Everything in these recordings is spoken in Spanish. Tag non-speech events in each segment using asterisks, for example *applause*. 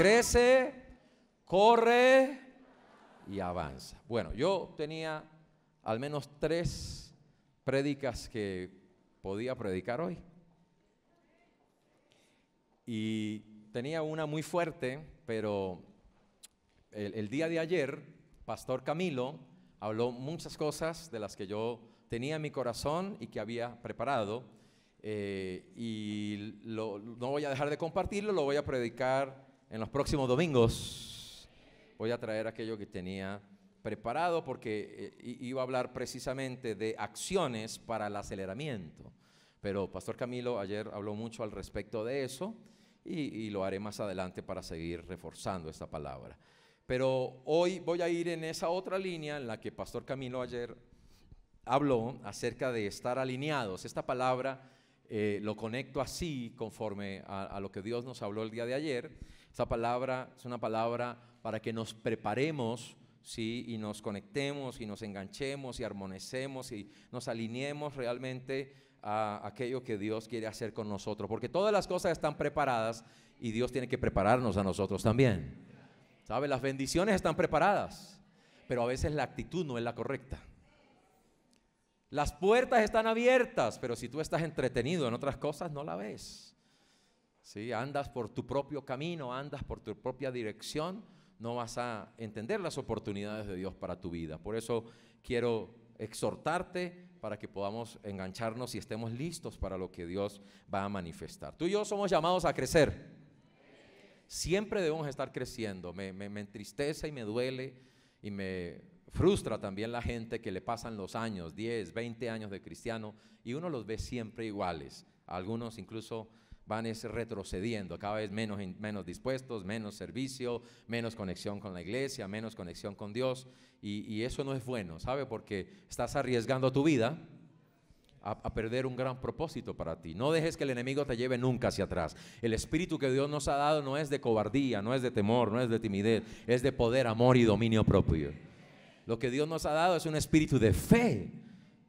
crece, corre y avanza. Bueno, yo tenía al menos tres prédicas que podía predicar hoy. Y tenía una muy fuerte, pero el, día de ayer, Pastor Camilo habló muchas cosas de las que yo tenía en mi corazón y que había preparado. Eh, y no voy a dejar de compartirlo, lo voy a predicar en los próximos domingos voy a traer aquello que tenía preparado porque eh, iba a hablar precisamente de acciones para el aceleramiento. Pero Pastor Camilo ayer habló mucho al respecto de eso y, lo haré más adelante para seguir reforzando esta palabra. Pero hoy voy a ir en esa otra línea en la que Pastor Camilo ayer habló acerca de estar alineados. Esta palabra eh, lo conecto así conforme a lo que Dios nos habló el día de ayer esa palabra es una palabra para que nos preparemos ¿sí? y nos conectemos y nos enganchemos y armonicemos y nos alineemos realmente a aquello que Dios quiere hacer con nosotros. Porque todas las cosas están preparadas y Dios tiene que prepararnos a nosotros también. ¿Sabe? Las bendiciones están preparadas, pero a veces la actitud no es la correcta. Las puertas están abiertas, pero si tú estás entretenido en otras cosas, no la ves andas por tu propio camino, andas por tu propia dirección, no vas a entender las oportunidades de Dios para tu vida. Por eso quiero exhortarte para que podamos engancharnos y estemos listos para lo que Dios va a manifestar. Tú y yo somos llamados a crecer. Siempre debemos estar creciendo. Me, me, me entristece y me duele y me frustra también la gente que le pasan los años, 10, 20 años de cristiano, y uno los ve siempre iguales. Algunos incluso van retrocediendo, cada vez menos, menos dispuestos, menos servicio, menos conexión con la iglesia, menos conexión con Dios. Y, eso no es bueno, ¿sabe? Porque estás arriesgando tu vida a, perder un gran propósito para ti. No dejes que el enemigo te lleve nunca hacia atrás. El espíritu que Dios nos ha dado no es de cobardía, no es de temor, no es de timidez, es de poder, amor y dominio propio. Lo que Dios nos ha dado es un espíritu de fe.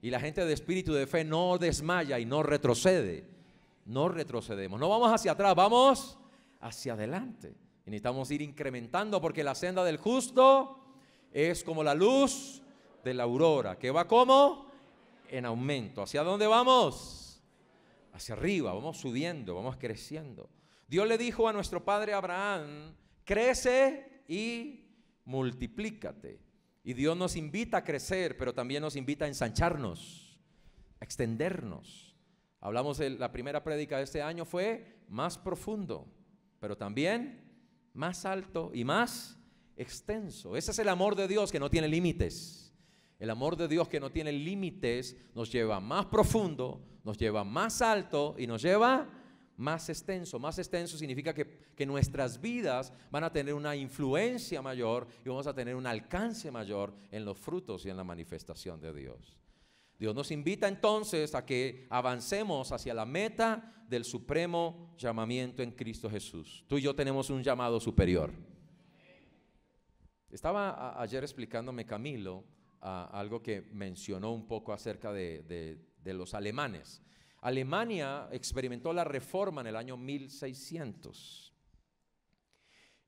Y la gente de espíritu de fe no desmaya y no retrocede no retrocedemos, no vamos hacia atrás, vamos hacia adelante. necesitamos ir incrementando porque la senda del justo es como la luz de la aurora, que va como en aumento. ¿Hacia dónde vamos? Hacia arriba, vamos subiendo, vamos creciendo. Dios le dijo a nuestro padre Abraham, crece y multiplícate. Y Dios nos invita a crecer, pero también nos invita a ensancharnos, a extendernos. Hablamos de la primera prédica de este año fue más profundo, pero también más alto y más extenso. Ese es el amor de Dios que no tiene límites. El amor de Dios que no tiene límites nos lleva más profundo, nos lleva más alto y nos lleva más extenso. Más extenso significa que, que, nuestras vidas van a tener una influencia mayor y vamos a tener un alcance mayor en los frutos y en la manifestación de Dios. Dios nos invita entonces a que avancemos hacia la meta del supremo llamamiento en Cristo Jesús. Tú y yo tenemos un llamado superior. Estaba ayer explicándome Camilo algo que mencionó un poco acerca de, los alemanes. Alemania experimentó la reforma en el año 1600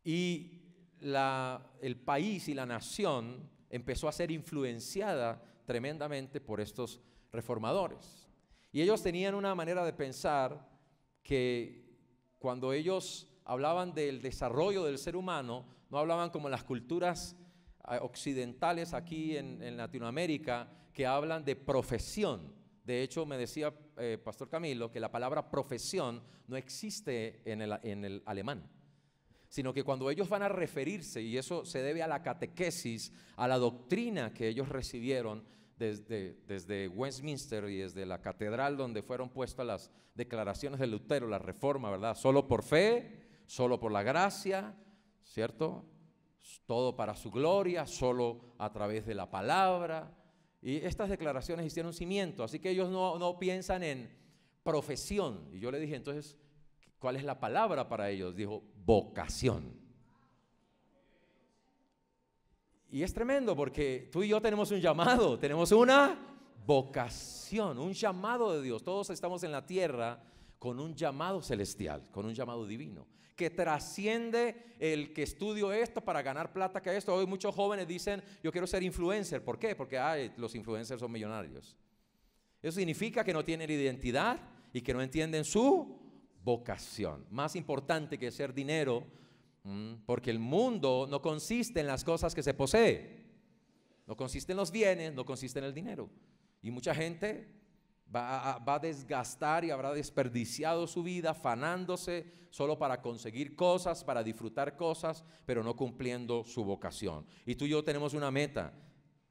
y el país y la nación empezó a ser influenciada tremendamente por estos reformadores. Y ellos tenían una manera de pensar que cuando ellos hablaban del desarrollo del ser humano, no hablaban como las culturas eh, occidentales aquí en, Latinoamérica que hablan de profesión. De hecho, me decía eh, Pastor Camilo que la palabra profesión no existe en el alemán sino que cuando ellos van a referirse, y eso se debe a la catequesis, a la doctrina que ellos recibieron desde, desde Westminster y desde la catedral donde fueron puestas las declaraciones de Lutero, la reforma, ¿verdad? Solo por fe, solo por la gracia, ¿cierto? Todo para su gloria, solo a través de la palabra. Y estas declaraciones hicieron cimiento, así que ellos no, no piensan en profesión. Y yo le dije, entonces, ¿Cuál es la palabra para ellos? Dijo, vocación. Y es tremendo porque tú y yo tenemos un llamado, tenemos una vocación, un llamado de Dios. Todos estamos en la tierra con un llamado celestial, con un llamado divino, que trasciende el que estudio esto para ganar plata que esto. Hoy muchos jóvenes dicen, yo quiero ser influencer. ¿Por qué? Porque los influencers son millonarios. Eso significa que no tienen identidad y que no entienden su vocación. Más importante que ser dinero, mm, porque el mundo no consiste en las cosas que se posee, no consiste en los bienes, no consiste en el dinero. Y mucha gente va a, va desgastar y habrá desperdiciado su vida afanándose solo para conseguir cosas, para disfrutar cosas, pero no cumpliendo su vocación. Y tú y yo tenemos una meta.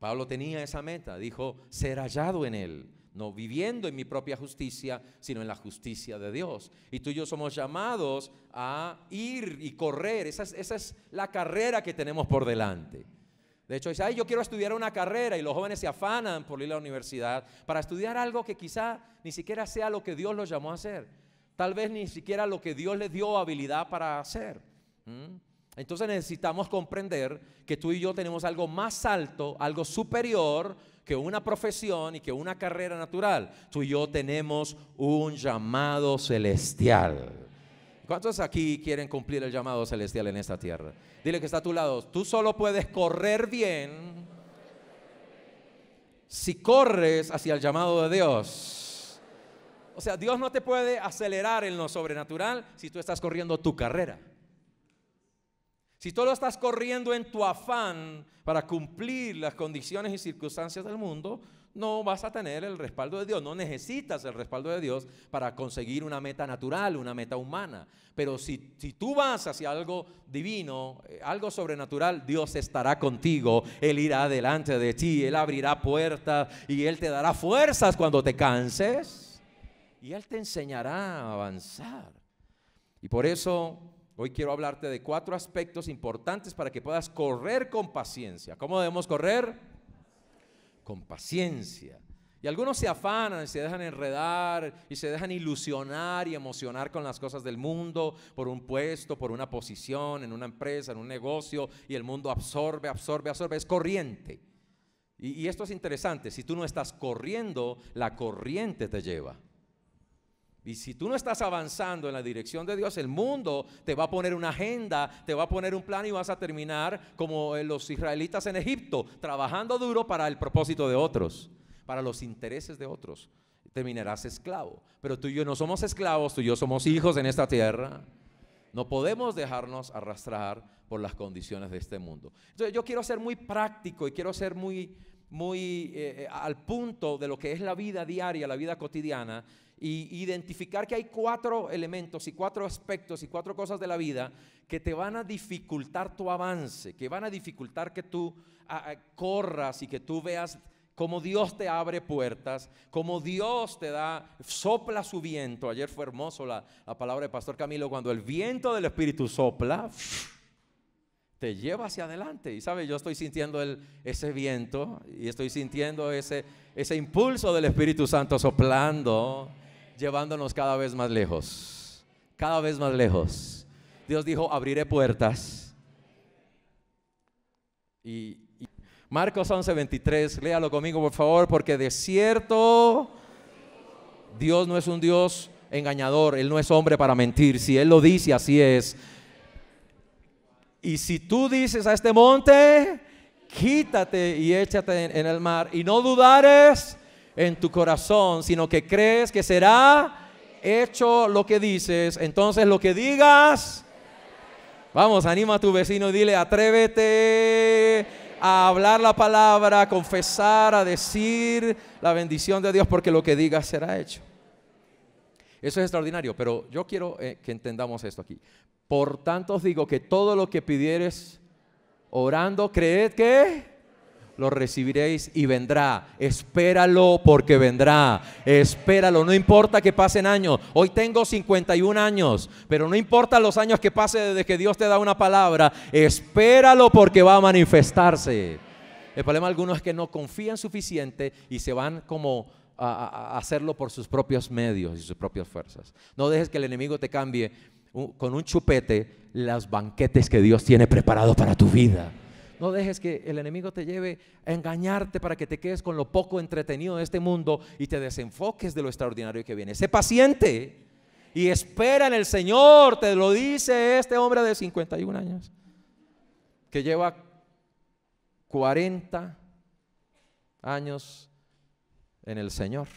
Pablo tenía esa meta, dijo, ser hallado en él no viviendo en mi propia justicia, sino en la justicia de Dios. Y tú y yo somos llamados a ir y correr. Esa es, la carrera que tenemos por delante. De hecho, dice, ay, yo quiero estudiar una carrera y los jóvenes se afanan por ir a la universidad para estudiar algo que quizá ni siquiera sea lo que Dios los llamó a hacer. Tal vez ni siquiera lo que Dios les dio habilidad para hacer. ¿Mm? Entonces necesitamos comprender que tú y yo tenemos algo más alto, algo superior que una profesión y que una carrera natural. Tú y yo tenemos un llamado celestial. ¿Cuántos aquí quieren cumplir el llamado celestial en esta tierra? Dile que está a tu lado. Tú solo puedes correr bien si corres hacia el llamado de Dios. O sea, Dios no te puede acelerar en lo sobrenatural si tú estás corriendo tu carrera. Si tú lo estás corriendo en tu afán para cumplir las condiciones y circunstancias del mundo, no vas a tener el respaldo de Dios. No necesitas el respaldo de Dios para conseguir una meta natural, una meta humana. Pero si, si, tú vas hacia algo divino, eh, algo sobrenatural, Dios estará contigo. Él irá delante de ti, Él abrirá puertas y Él te dará fuerzas cuando te canses. Y Él te enseñará a avanzar. Y por eso Hoy quiero hablarte de cuatro aspectos importantes para que puedas correr con paciencia. ¿Cómo debemos correr? Con paciencia. Y algunos se afanan, se dejan enredar y se dejan ilusionar y emocionar con las cosas del mundo, por un puesto, por una posición, en una empresa, en un negocio, y el mundo absorbe, absorbe, absorbe, es corriente. Y, y esto es interesante, si tú no estás corriendo, la corriente te lleva. Y si tú no estás avanzando en la dirección de Dios, el mundo te va a poner una agenda, te va a poner un plan y vas a terminar como eh, los israelitas en Egipto, trabajando duro para el propósito de otros, para los intereses de otros. Terminarás esclavo. Pero tú y yo no somos esclavos, tú y yo somos hijos en esta tierra. No podemos dejarnos arrastrar por las condiciones de este mundo. Entonces yo quiero ser muy práctico y quiero ser muy muy eh, eh, al punto de lo que es la vida diaria, la vida cotidiana, y identificar que hay cuatro elementos y cuatro aspectos y cuatro cosas de la vida que te van a dificultar tu avance, que van a dificultar que tú corras y que tú veas cómo Dios te abre puertas, cómo Dios te da, sopla su viento. Ayer fue hermoso la, palabra de Pastor Camilo, cuando el viento del Espíritu sopla te lleva hacia adelante. Y sabe, yo estoy sintiendo el, ese viento y estoy sintiendo ese, ese impulso del Espíritu Santo soplando, llevándonos cada vez más lejos, cada vez más lejos. Dios dijo, abriré puertas. Y, Marcos 11:23, léalo conmigo por favor, porque de cierto, Dios no es un Dios engañador, Él no es hombre para mentir, si Él lo dice, así es. Y si tú dices a este monte, quítate y échate en el mar, y no dudares en tu corazón, sino que crees que será hecho lo que dices, entonces lo que digas, vamos, anima a tu vecino y dile, atrévete a hablar la palabra, a confesar, a decir la bendición de Dios, porque lo que digas será hecho. Eso es extraordinario, pero yo quiero eh, que entendamos esto aquí. Por tanto os digo que todo lo que pidieres orando, creed que lo recibiréis y vendrá. Espéralo porque vendrá. Espéralo. No importa que pasen años. Hoy tengo 51 años, pero no importa los años que pase desde que Dios te da una palabra. Espéralo porque va a manifestarse. El problema algunos es que no confían suficiente y se van como a, hacerlo por sus propios medios y sus propias fuerzas. No dejes que el enemigo te cambie con un chupete las banquetes que Dios tiene preparado para tu vida. No dejes que el enemigo te lleve a engañarte para que te quedes con lo poco entretenido de este mundo y te desenfoques de lo extraordinario que viene. Sé paciente y espera en el Señor, te lo dice este hombre de 51 años, que lleva 40 años en el Señor.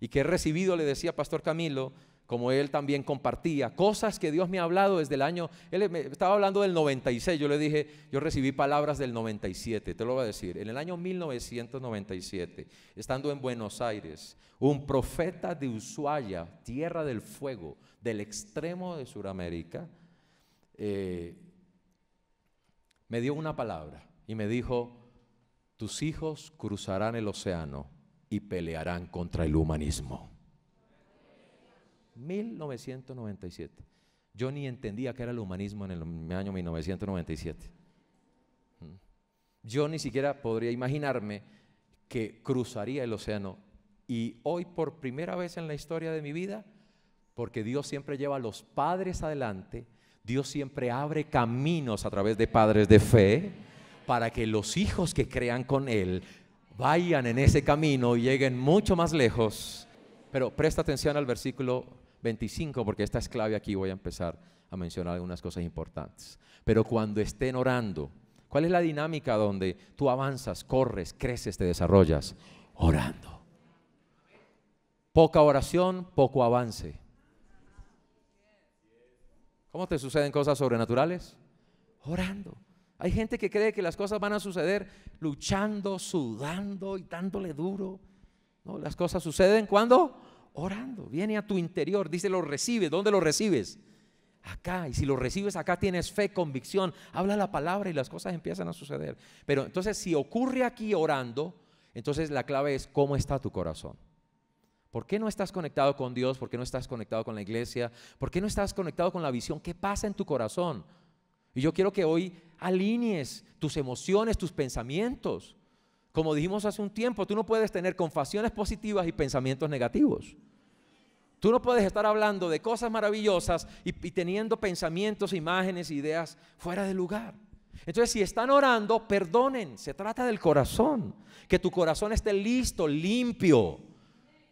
Y que he recibido, le decía Pastor Camilo, como él también compartía, cosas que Dios me ha hablado desde el año, él estaba hablando del 96, yo le dije, yo recibí palabras del 97, te lo voy a decir, en el año 1997, estando en Buenos Aires, un profeta de Ushuaia, tierra del fuego, del extremo de Sudamérica, eh, me dio una palabra y me dijo, tus hijos cruzarán el océano y pelearán contra el humanismo. 1997. Yo ni entendía qué era el humanismo en el año 1997. Yo ni siquiera podría imaginarme que cruzaría el océano. Y hoy por primera vez en la historia de mi vida, porque Dios siempre lleva a los padres adelante, Dios siempre abre caminos a través de padres de fe para que los hijos que crean con Él vayan en ese camino y lleguen mucho más lejos. Pero presta atención al versículo 25 porque esta es clave aquí, voy a empezar a mencionar algunas cosas importantes. Pero cuando estén orando, ¿cuál es la dinámica donde tú avanzas, corres, creces, te desarrollas? Orando. Poca oración, poco avance. ¿Cómo te suceden cosas sobrenaturales? Orando. Hay gente que cree que las cosas van a suceder luchando, sudando y dándole duro. No, las cosas suceden cuando orando. Viene a tu interior, dice, lo recibes. ¿Dónde lo recibes? Acá. Y si lo recibes acá, tienes fe, convicción. Habla la palabra y las cosas empiezan a suceder. Pero entonces, si ocurre aquí orando, entonces la clave es cómo está tu corazón. ¿Por qué no estás conectado con Dios? ¿Por qué no estás conectado con la iglesia? ¿Por qué no estás conectado con la visión? ¿Qué pasa en tu corazón? Y yo quiero que hoy alinees tus emociones, tus pensamientos. Como dijimos hace un tiempo, tú no puedes tener confesiones positivas y pensamientos negativos. Tú no puedes estar hablando de cosas maravillosas y, y, teniendo pensamientos, imágenes, ideas fuera de lugar. Entonces, si están orando, perdonen. Se trata del corazón. Que tu corazón esté listo, limpio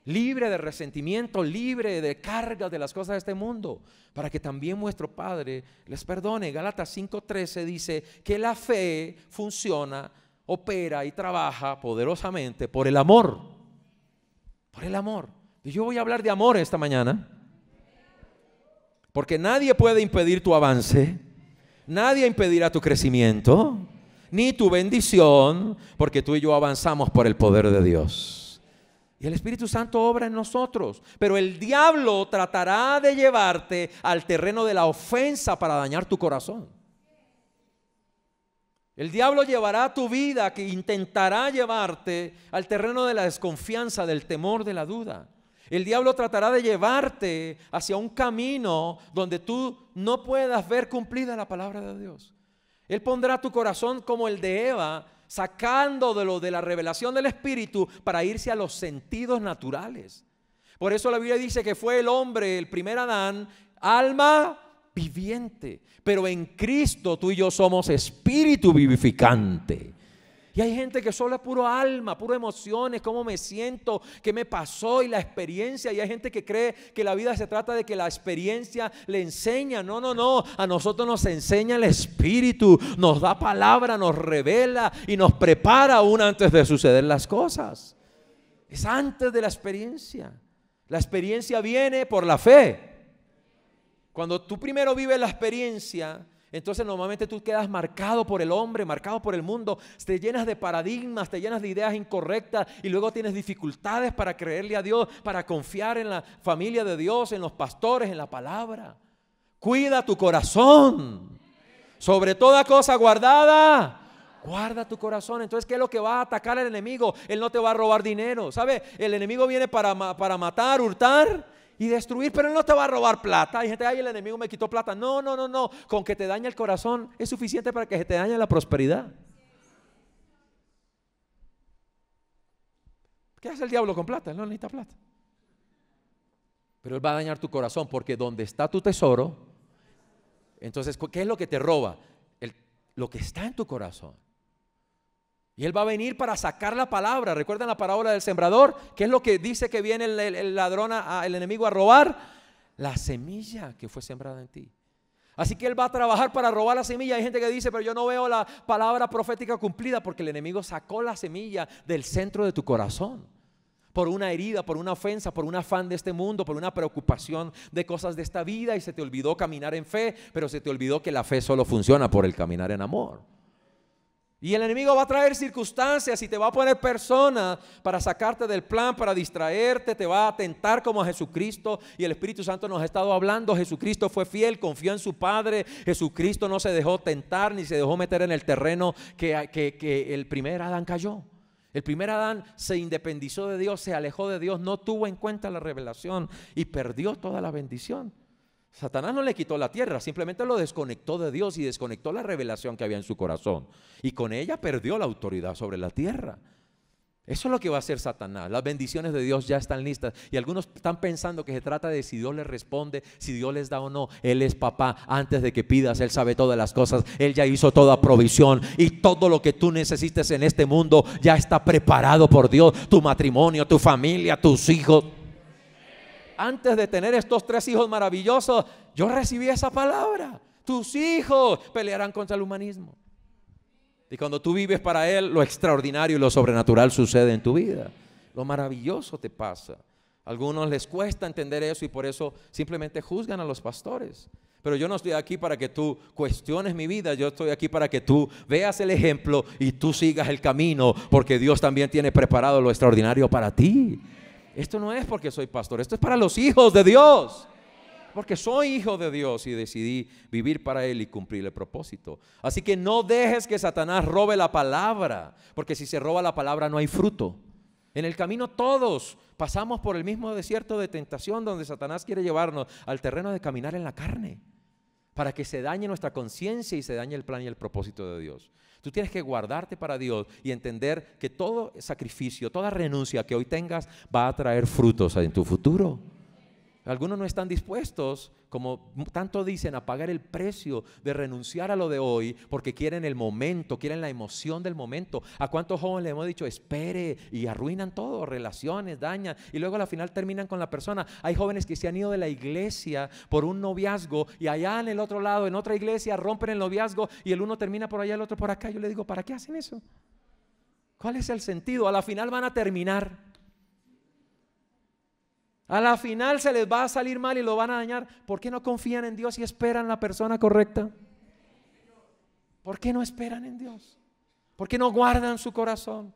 libre de resentimiento, libre de carga de las cosas de este mundo, para que también vuestro Padre les perdone. Galatas 5:13 dice que la fe funciona, opera y trabaja poderosamente por el amor. Por el amor. yo voy a hablar de amor esta mañana, porque nadie puede impedir tu avance, nadie impedirá tu crecimiento, ni tu bendición, porque tú y yo avanzamos por el poder de Dios. Y el Espíritu Santo obra en nosotros. Pero el diablo tratará de llevarte al terreno de la ofensa para dañar tu corazón. El diablo llevará tu vida, que intentará llevarte al terreno de la desconfianza, del temor, de la duda. El diablo tratará de llevarte hacia un camino donde tú no puedas ver cumplida la palabra de Dios. Él pondrá tu corazón como el de Eva lo de la revelación del Espíritu para irse a los sentidos naturales. Por eso la Biblia dice que fue el hombre, el primer Adán, alma viviente. Pero en Cristo tú y yo somos espíritu vivificante. Y hay gente que solo es puro alma, puro emociones, cómo me siento, qué me pasó y la experiencia. Y hay gente que cree que la vida se trata de que la experiencia le enseña. No, no, no. A nosotros nos enseña el Espíritu, nos da palabra, nos revela y nos prepara aún antes de suceder las cosas. Es antes de la experiencia. La experiencia viene por la fe. Cuando tú primero vives la experiencia, entonces normalmente tú quedas marcado por el hombre, marcado por el mundo, te llenas de paradigmas, te llenas de ideas incorrectas y luego tienes dificultades para creerle a Dios, para confiar en la familia de Dios, en los pastores, en la palabra. Cuida tu corazón. Sobre toda cosa guardada, Guarda tu corazón. Entonces, ¿qué es lo que va a atacar al enemigo? Él no te va a robar dinero. ¿Sabe? El enemigo viene para, para matar, hurtar y destruir, pero él no te va a robar plata. Hay gente, ay, el enemigo me quitó plata. No, no, no, no. Con que te dañe el corazón es suficiente para que se te dañe la prosperidad. ¿Qué hace el diablo con plata? Él no necesita plata. Pero él va a dañar tu corazón porque donde está tu tesoro, entonces, ¿qué es lo que te roba? lo que está en tu corazón. Y Él va a venir para sacar la palabra. ¿Recuerdan la parábola del sembrador? ¿Qué es lo que dice que viene el, ladrón, el enemigo a robar? La semilla que fue sembrada en ti. Así que Él va a trabajar para robar la semilla. Hay gente que dice, pero yo no veo la palabra profética cumplida porque el enemigo sacó la semilla del centro de tu corazón. Por una herida, por una ofensa, por un afán de este mundo, por una preocupación de cosas de esta vida y se te olvidó caminar en fe, pero se te olvidó que la fe solo funciona por el caminar en amor. Y el enemigo va a traer circunstancias y te va a poner personas para sacarte del plan, para distraerte, te va a tentar como a Jesucristo. Y el Espíritu Santo nos ha estado hablando. Jesucristo fue fiel, confió en su Padre. Jesucristo no se dejó tentar ni se dejó meter en el terreno que, que el primer Adán cayó. El primer Adán se independizó de Dios, se alejó de Dios, no tuvo en cuenta la revelación y perdió toda la bendición. Satanás no le quitó la tierra, simplemente lo desconectó de Dios y desconectó la revelación que había en su corazón. Y con ella perdió la autoridad sobre la tierra. Eso es lo que va a hacer Satanás. Las bendiciones de Dios ya están listas. Y algunos están pensando que se trata de si Dios les responde, si Dios les da o no. Él es papá. Antes de que pidas, Él sabe todas las cosas. Él ya hizo toda provisión. Y todo lo que tú necesites en este mundo ya está preparado por Dios. Tu matrimonio, tu familia, tus hijos antes de tener estos tres hijos maravillosos, yo recibí esa palabra. Tus hijos pelearán contra el humanismo. Y cuando tú vives para Él, lo extraordinario y lo sobrenatural sucede en tu vida. Lo maravilloso te pasa. A algunos les cuesta entender eso y por eso simplemente juzgan a los pastores. Pero yo no estoy aquí para que tú cuestiones mi vida, yo estoy aquí para que tú veas el ejemplo y tú sigas el camino, porque Dios también tiene preparado lo extraordinario para ti. Esto no es porque soy pastor, esto es para los hijos de Dios. Porque soy hijo de Dios y decidí vivir para Él y cumplir el propósito. Así que no dejes que Satanás robe la palabra, porque si se roba la palabra no hay fruto. En el camino todos pasamos por el mismo desierto de tentación donde Satanás quiere llevarnos al terreno de caminar en la carne, para que se dañe nuestra conciencia y se dañe el plan y el propósito de Dios. Tú tienes que guardarte para Dios y entender que todo sacrificio, toda renuncia que hoy tengas va a traer frutos en tu futuro. Algunos no están dispuestos, como tanto dicen, a pagar el precio de renunciar a lo de hoy porque quieren el momento, quieren la emoción del momento. ¿A cuántos jóvenes le hemos dicho, espere y arruinan todo, relaciones, dañan y luego a la final terminan con la persona? Hay jóvenes que se han ido de la iglesia por un noviazgo y allá en el otro lado, en otra iglesia, rompen el noviazgo y el uno termina por allá, el otro por acá. Yo le digo, ¿para qué hacen eso? ¿Cuál es el sentido? A la final van a terminar. A la final se les va a salir mal y lo van a dañar. ¿Por qué no confían en Dios y esperan la persona correcta? ¿Por qué no esperan en Dios? ¿Por qué no guardan su corazón?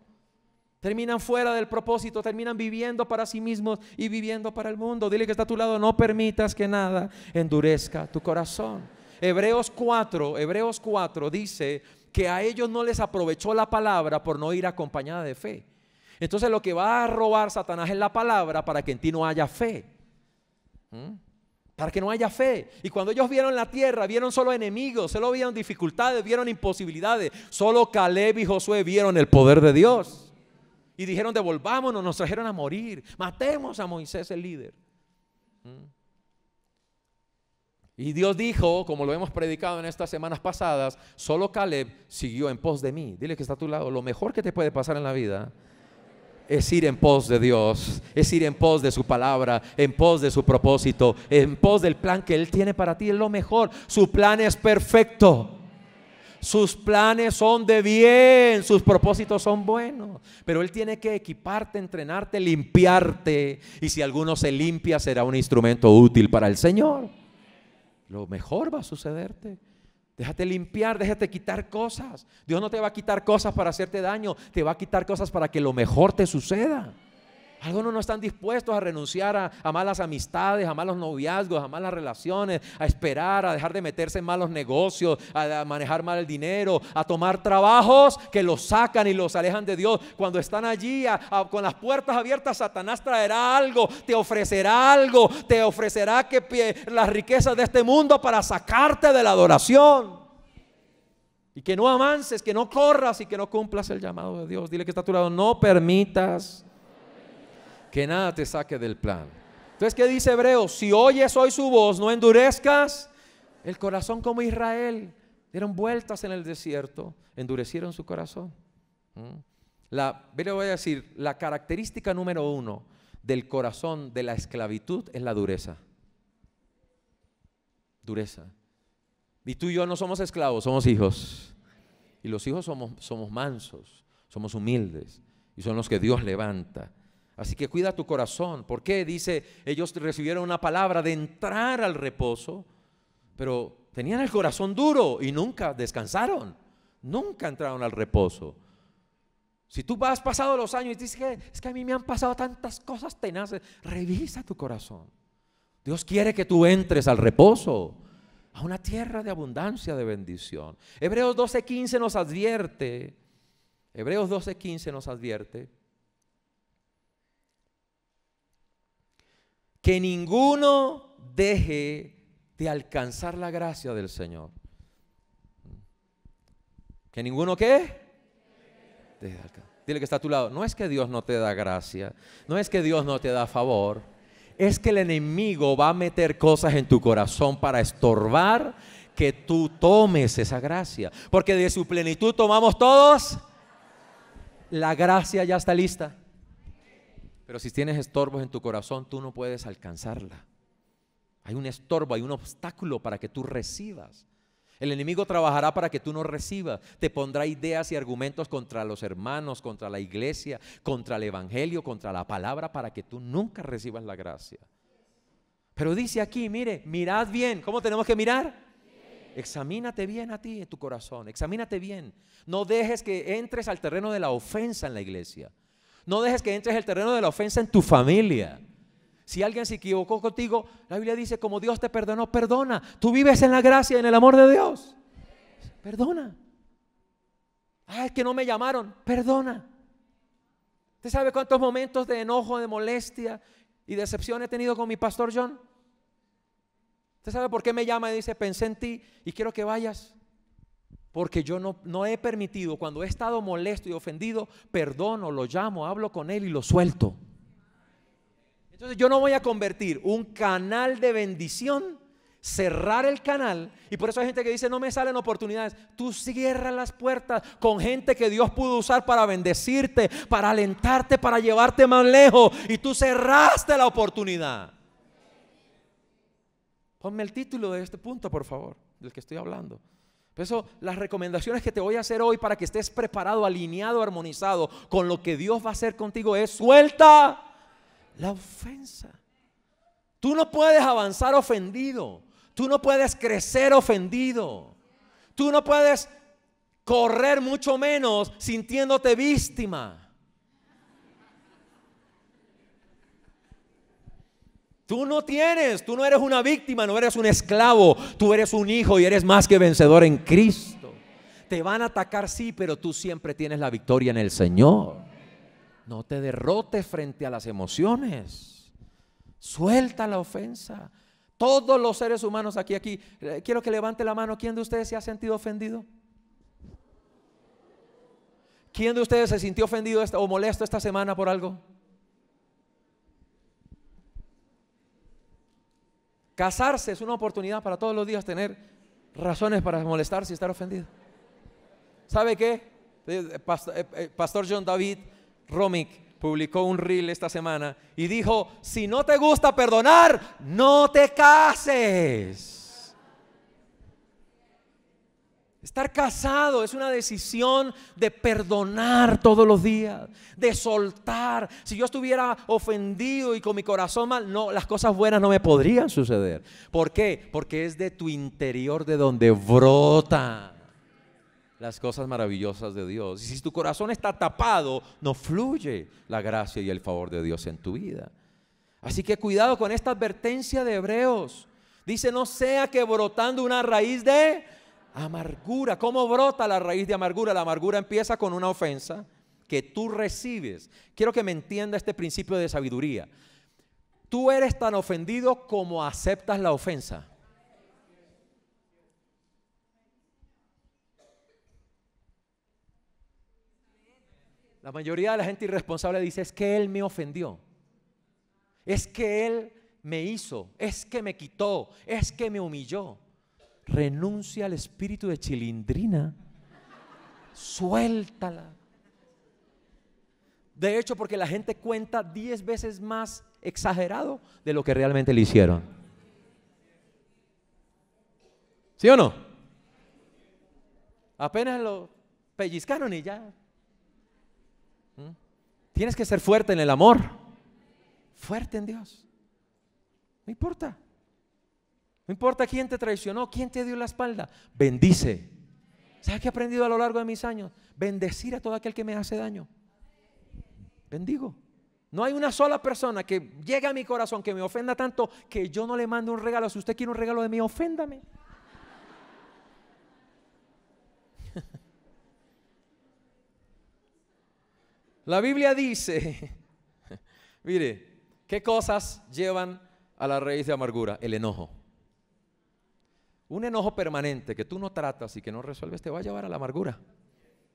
Terminan fuera del propósito, terminan viviendo para sí mismos y viviendo para el mundo. Dile que está a tu lado, no permitas que nada endurezca tu corazón. Hebreos 4, Hebreos 4 dice que a ellos no les aprovechó la palabra por no ir acompañada de fe. Entonces lo que va a robar Satanás es la palabra para que en ti no haya fe. ¿Mm? Para que no haya fe. Y cuando ellos vieron la tierra, vieron solo enemigos, solo vieron dificultades, vieron imposibilidades. Solo Caleb y Josué vieron el poder de Dios. Y dijeron, devolvámonos, nos trajeron a morir. Matemos a Moisés el líder. ¿Mm? Y Dios dijo, como lo hemos predicado en estas semanas pasadas, solo Caleb siguió en pos de mí. Dile que está a tu lado, lo mejor que te puede pasar en la vida es ir en pos de Dios, es ir en pos de su palabra, en pos de su propósito, en pos del plan que Él tiene para ti, es lo mejor. Su plan es perfecto. Sus planes son de bien, sus propósitos son buenos, pero Él tiene que equiparte, entrenarte, limpiarte. Y si alguno se limpia, será un instrumento útil para el Señor. Lo mejor va a sucederte. Déjate limpiar, déjate quitar cosas. Dios no te va a quitar cosas para hacerte daño, te va a quitar cosas para que lo mejor te suceda. Algunos no están dispuestos a renunciar a, malas amistades, a malos noviazgos, a malas relaciones, a esperar, a dejar de meterse en malos negocios, a, manejar mal el dinero, a tomar trabajos que los sacan y los alejan de Dios. Cuando están allí con las puertas abiertas, Satanás traerá algo, te ofrecerá algo, te ofrecerá que las riquezas de este mundo para sacarte de la adoración. Y que no avances, que no corras y que no cumplas el llamado de Dios. Dile que está a tu lado, no permitas que nada te saque del plan. Entonces, ¿qué dice Hebreo Si oyes hoy su voz, no endurezcas el corazón como Israel. Dieron vueltas en el desierto, endurecieron su corazón. Mm. La, voy a decir, la característica número uno del corazón de la esclavitud es la dureza. Dureza. Y tú y yo no somos esclavos, somos hijos. Y los hijos somos, somos mansos, somos humildes y son los que Dios levanta. Así que cuida tu corazón. ¿Por qué? Dice, ellos recibieron una palabra de entrar al reposo, pero tenían el corazón duro y nunca descansaron. Nunca entraron al reposo. Si tú has pasado los años y dices es que a mí me han pasado tantas cosas tenaces, revisa tu corazón. Dios quiere que tú entres al reposo, a una tierra de abundancia de bendición. Hebreos 12:15 nos advierte. Hebreos 12:15 nos advierte que ninguno deje de alcanzar la gracia del Señor. Que ninguno qué? Dile que está a tu lado. No es que Dios no te da gracia, no es que Dios no te da favor, es que el enemigo va a meter cosas en tu corazón para estorbar que tú tomes esa gracia. Porque de su plenitud tomamos todos. La gracia ya está lista. Pero si tienes estorbos en tu corazón, tú no puedes alcanzarla. Hay un estorbo, hay un obstáculo para que tú recibas. El enemigo trabajará para que tú no recibas. Te pondrá ideas y argumentos contra los hermanos, contra la iglesia, contra el evangelio, contra la palabra, para que tú nunca recibas la gracia. Pero dice aquí, mire, mirad bien. ¿Cómo tenemos que mirar? Examínate bien a ti, en tu corazón. Examínate bien. No dejes que entres al terreno de la ofensa en la iglesia. No dejes que entres el terreno de la ofensa en tu familia. Si alguien se equivocó contigo, la Biblia dice, como Dios te perdonó, perdona. Tú vives en la gracia, en el amor de Dios. Perdona. ay ah, es que no me llamaron. Perdona. ¿Usted sabe cuántos momentos de enojo, de molestia y decepción he tenido con mi pastor John? ¿Usted sabe por qué me llama y dice, pensé en ti y quiero que vayas? Porque yo no, he permitido, cuando he estado molesto y ofendido, perdono, lo llamo, hablo con él y lo suelto. Entonces yo no voy a convertir un canal de bendición, cerrar el canal. Y por eso hay gente que dice, no me salen oportunidades. Tú cierras las puertas con gente que Dios pudo usar para bendecirte, para alentarte, para llevarte más lejos. Y tú cerraste la oportunidad. Ponme el título de este punto, por favor, del que estoy hablando. Por eso las recomendaciones que te voy a hacer hoy para que estés preparado, alineado, armonizado con lo que Dios va a hacer contigo es suelta la ofensa. Tú no puedes avanzar ofendido. Tú no puedes crecer ofendido. Tú no puedes correr mucho menos sintiéndote víctima. Tú no tienes, tú no eres una víctima, no eres un esclavo, tú eres un hijo y eres más que vencedor en Cristo. Te van a atacar, sí, pero tú siempre tienes la victoria en el Señor. No te derrotes frente a las emociones. Suelta la ofensa. Todos los seres humanos aquí, aquí, eh, quiero que levante la mano. ¿Quién de ustedes se ha sentido ofendido? ¿Quién de ustedes se sintió ofendido o molesto esta semana por algo? Casarse es una oportunidad para todos los días tener razones para molestarse y estar ofendido. ¿Sabe qué? Eh, eh, eh, Pastor John David Romick publicó un reel esta semana y dijo, si no te gusta perdonar, no te cases. Estar casado es una decisión de perdonar todos los días, de soltar. Si yo estuviera ofendido y con mi corazón mal, no, las cosas buenas no me podrían suceder. ¿Por qué? Porque es de tu interior de donde brotan las cosas maravillosas de Dios. Y si tu corazón está tapado, no fluye la gracia y el favor de Dios en tu vida. Así que cuidado con esta advertencia de Hebreos. Dice, no sea que brotando una raíz de Amargura. ¿Cómo brota la raíz de amargura? La amargura empieza con una ofensa que tú recibes. Quiero que me entienda este principio de sabiduría. Tú eres tan ofendido como aceptas la ofensa. La mayoría de la gente irresponsable dice, es que él me ofendió. Es que él me hizo. Es que me quitó. Es que me humilló renuncia al espíritu de chilindrina, suéltala. De hecho, porque la gente cuenta diez veces más exagerado de lo que realmente le hicieron. ¿Sí o no? Apenas lo pellizcaron y ya. ¿Mm? Tienes que ser fuerte en el amor, fuerte en Dios. No importa. No importa quién te traicionó, quién te dio la espalda, bendice. ¿Sabes qué he aprendido a lo largo de mis años? Bendecir a todo aquel que me hace daño. Bendigo. No hay una sola persona que llegue a mi corazón que me ofenda tanto que yo no le mando un regalo. Si usted quiere un regalo de mí, oféndame. *laughs* La Biblia dice, *laughs* mire, ¿qué cosas llevan a la raíz de amargura? El enojo. Un enojo permanente que tú no tratas y que no resuelves te va a llevar a la amargura.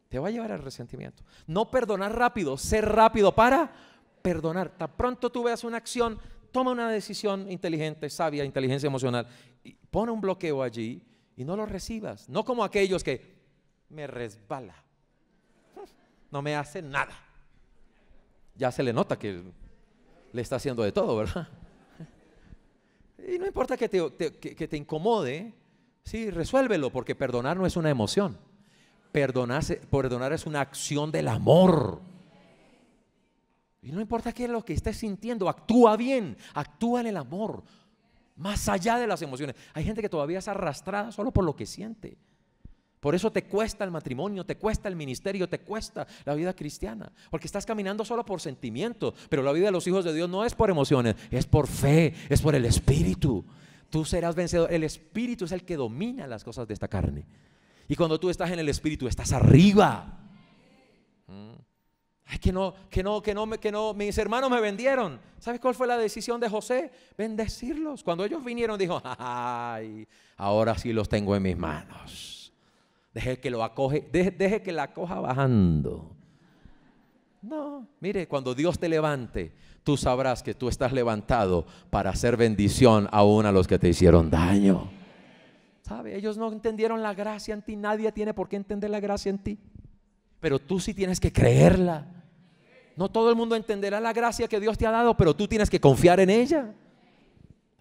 Te va a llevar al resentimiento. No perdonar rápido, ser rápido para perdonar. Tan pronto tú veas una acción, toma una decisión inteligente, sabia, inteligencia emocional. pone un bloqueo allí y no lo recibas. No como aquellos que me resbala. *laughs* No me hace nada. Ya se le nota que le está haciendo de todo, ¿verdad? *laughs* Y no importa que que te incomode, Sí, resuélvelo, porque perdonar no es una emoción. Perdonarse, perdonar es una acción del amor. Y no importa qué es lo que estés sintiendo, actúa bien, actúa en el amor, más allá de las emociones. Hay gente que todavía es arrastrada solo por lo que siente. Por eso te cuesta el matrimonio, te cuesta el ministerio, te cuesta la vida cristiana. Porque estás caminando solo por sentimientos. Pero la vida de los hijos de Dios no es por emociones, es por fe, es por el Espíritu. Tú serás vencedor. El Espíritu es el que domina las cosas de esta carne. Y cuando tú estás en el Espíritu, estás arriba. Mm. Ay, que no, que no, que no, que no, mis hermanos me vendieron. ¿Sabes cuál fue la decisión de José? Bendecirlos. Cuando ellos vinieron, dijo, *laughs* ay, ahora sí los tengo en mis manos. Deje que lo acoge, deje, deje que la coja bajando. No, mire, cuando Dios te levante, tú sabrás que tú estás levantado para hacer bendición aún a los que te hicieron daño. ¿Sabe? Ellos no entendieron la gracia en ti, nadie tiene por qué entender la gracia en ti. Pero tú sí tienes que creerla. No todo el mundo entenderá la gracia que Dios te ha dado, pero tú tienes que confiar en ella.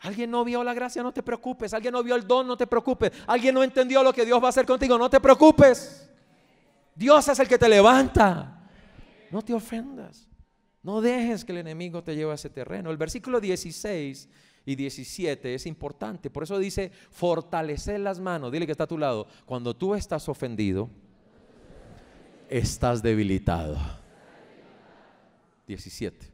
Alguien no vio la gracia, no te preocupes. Alguien no vio el don, no te preocupes. Alguien no entendió lo que Dios va a hacer contigo, no te preocupes. Dios es el que te levanta. No te ofendas. No dejes que el enemigo te lleve a ese terreno. El versículo 16 y 17 es importante. Por eso dice, fortalecer las manos. Dile que está a tu lado. Cuando tú estás ofendido, estás debilitado. 17.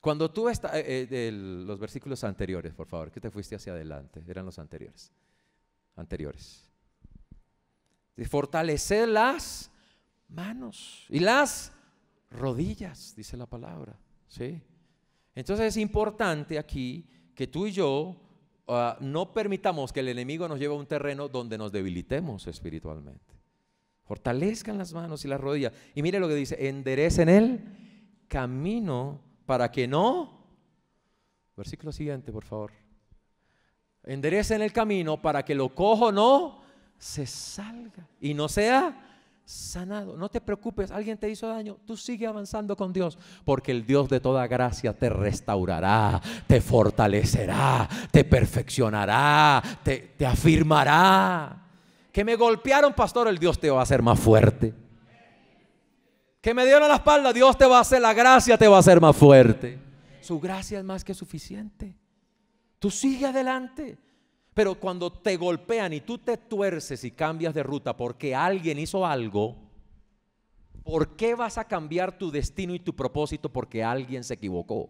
Cuando tú estás, eh, eh, los versículos anteriores, por favor, que te fuiste hacia adelante, eran los anteriores. Anteriores. Fortalecer las manos y las rodillas, dice la palabra. ¿sí? Entonces es importante aquí que tú y yo ah, no permitamos que el enemigo nos lleve a un terreno donde nos debilitemos espiritualmente. Fortalezcan las manos y las rodillas. Y mire lo que dice, enderecen el camino para que no... Versículo siguiente, por favor. Enderecen el camino para que lo cojo no se salga y no sea sanado. No te preocupes, alguien te hizo daño, tú sigue avanzando con Dios, porque el Dios de toda gracia te restaurará, te fortalecerá, te perfeccionará, te, te afirmará. Que me golpearon, pastor, el Dios te va a hacer más fuerte. Que me dieron la espalda, Dios te va a hacer la gracia, te va a hacer más fuerte. Su gracia es más que suficiente. Tú sigue adelante. Pero cuando te golpean y tú te tuerces y cambias de ruta porque alguien hizo algo, ¿por qué vas a cambiar tu destino y tu propósito porque alguien se equivocó?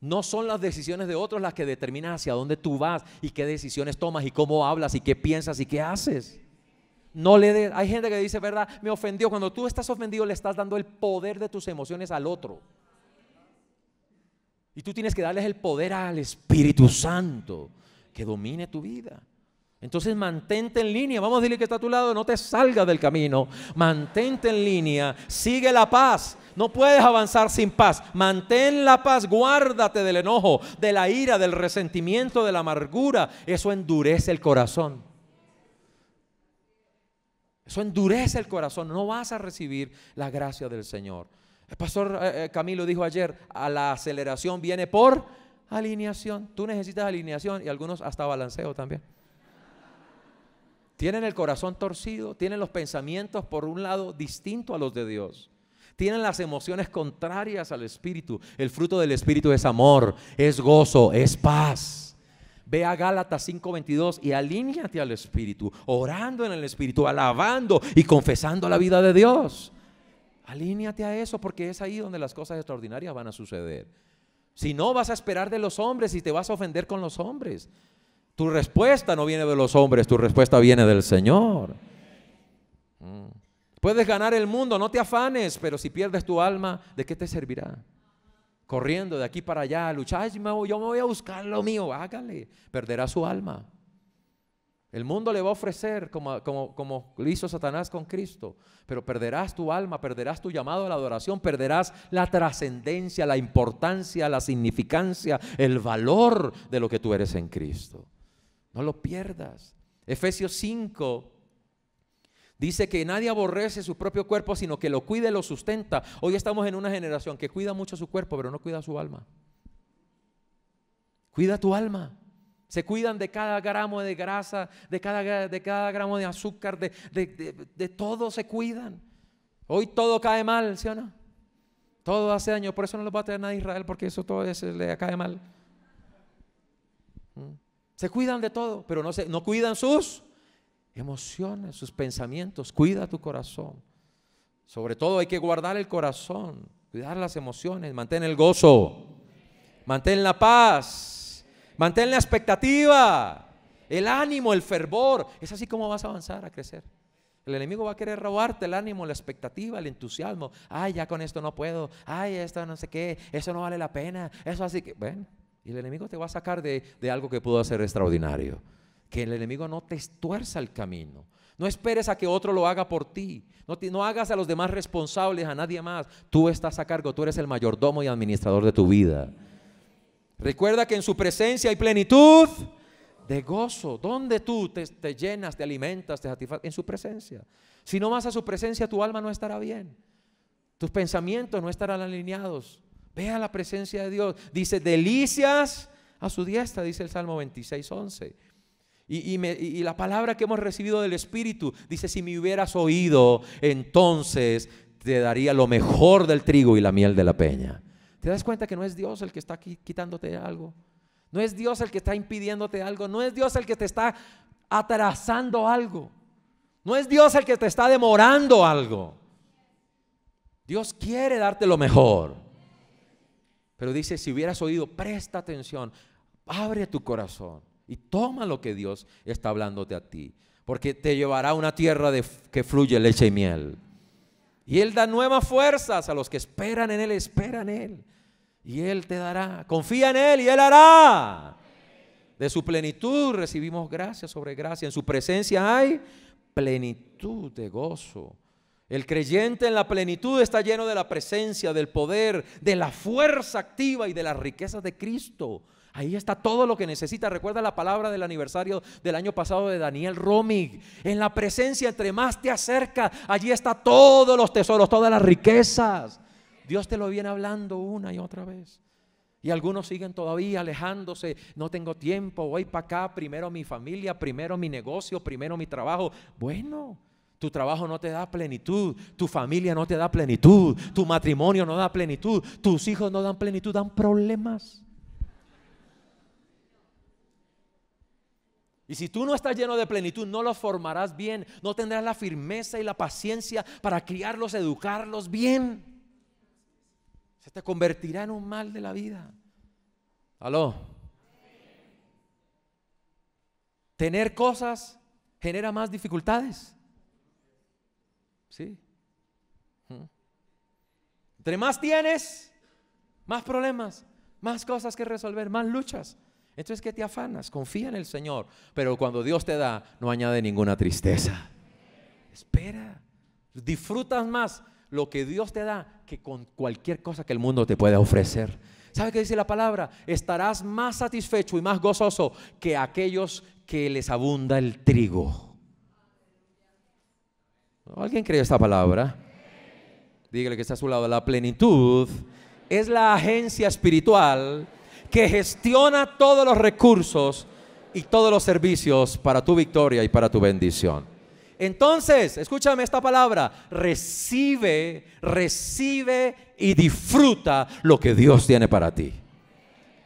No son las decisiones de otros las que determinan hacia dónde tú vas y qué decisiones tomas y cómo hablas y qué piensas y qué haces. No le hay gente que dice, ¿verdad? Me ofendió. Cuando tú estás ofendido le estás dando el poder de tus emociones al otro. Y tú tienes que darles el poder al Espíritu Santo que domine tu vida. Entonces mantente en línea, vamos a decirle que está a tu lado, no te salgas del camino, mantente en línea, sigue la paz, no puedes avanzar sin paz, mantén la paz, guárdate del enojo, de la ira, del resentimiento, de la amargura, eso endurece el corazón. Eso endurece el corazón, no vas a recibir la gracia del Señor. El pastor eh, eh, Camilo dijo ayer, a la aceleración viene por Alineación. Tú necesitas alineación y algunos hasta balanceo también. Tienen el corazón torcido, tienen los pensamientos por un lado distinto a los de Dios. Tienen las emociones contrarias al Espíritu. El fruto del Espíritu es amor, es gozo, es paz. Ve a Gálatas 5:22 y alíñate al Espíritu, orando en el Espíritu, alabando y confesando la vida de Dios. Alíñate a eso porque es ahí donde las cosas extraordinarias van a suceder. Si no, vas a esperar de los hombres y te vas a ofender con los hombres. Tu respuesta no viene de los hombres, tu respuesta viene del Señor. Mm. Puedes ganar el mundo, no te afanes, pero si pierdes tu alma, ¿de qué te servirá? Corriendo de aquí para allá, luchar, yo me voy a buscar lo mío, hágale, perderá su alma. El mundo le va a ofrecer, como, lo hizo Satanás con Cristo, pero perderás tu alma, perderás tu llamado a la adoración, perderás la trascendencia, la importancia, la significancia, el valor de lo que tú eres en Cristo. No lo pierdas. Efesios 5 dice que nadie aborrece su propio cuerpo, sino que lo cuida y lo sustenta. Hoy estamos en una generación que cuida mucho su cuerpo, pero no cuida su alma. Cuida tu alma. Se cuidan de cada gramo de grasa, de cada, de cada gramo de azúcar, de, todo se cuidan. Hoy todo cae mal, ¿sí o no? Todo hace daño, por eso no lo va a tener nadie a Israel, porque eso todo le cae mal. Mm. Se cuidan de todo, pero no, se, no cuidan sus emociones, sus pensamientos. Cuida tu corazón. Sobre todo hay que guardar el corazón, cuidar las emociones, mantén el gozo, mantén la paz Mantén la expectativa, el ánimo, el fervor. Es así como vas a avanzar, a crecer. El enemigo va a querer robarte el ánimo, la expectativa, el entusiasmo. Ay, ya con esto no puedo. Ay, esto no sé qué. Eso no vale la pena. Eso así que, bueno, y el enemigo te va a sacar de, algo que pudo hacer extraordinario. Que el enemigo no te estuerza el camino. No esperes a que otro lo haga por ti. No, no, hagas a los demás responsables, a nadie más. Tú estás a cargo, tú eres el mayordomo y administrador de tu vida. Recuerda que en su presencia hay plenitud de gozo. ¿Dónde tú te, llenas, te alimentas, te satisfaces? En su presencia. Si no vas a su presencia, tu alma no estará bien. Tus pensamientos no estarán alineados. Ve a la presencia de Dios. Dice, delicias a su diestra, dice el Salmo 26, 11. y, la palabra que hemos recibido del Espíritu dice, si me hubieras oído, entonces te daría lo mejor del trigo y la miel de la peña. ¿Te das cuenta que no es Dios el que está quitándote algo? No es Dios el que está impidiéndote algo. No es Dios el que te está atrasando algo. No es Dios el que te está demorando algo. Dios quiere darte lo mejor. Pero dice, si hubieras oído, presta atención, abre tu corazón y toma lo que Dios está hablándote a ti, porque te llevará a una tierra de, que fluye leche y miel. Y Él da nuevas fuerzas a los que esperan en Él, esperan en Él. Y Él te dará. Confía en Él y Él hará. De su plenitud recibimos gracia sobre gracia. En su presencia hay plenitud de gozo. El creyente en la plenitud está lleno de la presencia, del poder, de la fuerza activa y de las riquezas de Cristo. Ahí está todo lo que necesita. Recuerda la palabra del aniversario del año pasado de Daniel Romig. En la presencia, entre más te acerca, allí está todos los tesoros, todas las riquezas. Dios te lo viene hablando una y otra vez. Y algunos siguen todavía alejándose. No tengo tiempo, voy para acá. Primero mi familia, primero mi negocio, primero mi trabajo. Bueno, tu trabajo no te da plenitud, tu familia no te da plenitud, tu matrimonio no da plenitud, tus hijos no dan plenitud, dan problemas. Y si tú no estás lleno de plenitud, no los formarás bien, no tendrás la firmeza y la paciencia para criarlos, educarlos bien. Se te convertirá en un mal de la vida. Aló. Tener cosas genera más dificultades. ¿Sí? Entre más tienes, más problemas, más cosas que resolver, más luchas. Entonces, ¿qué te afanas? Confía en el Señor. Pero cuando Dios te da, no añade ninguna tristeza. Espera. Disfrutas más lo que Dios te da que con cualquier cosa que el mundo te pueda ofrecer. ¿Sabe qué dice la palabra? Estarás más satisfecho y más gozoso que aquellos que les abunda el trigo. ¿Alguien cree esta palabra? Dígale que está a su lado. La plenitud es la agencia espiritual que gestiona todos los recursos y todos los servicios para tu victoria y para tu bendición. Entonces, escúchame esta palabra, recibe, recibe y disfruta lo que Dios tiene para ti.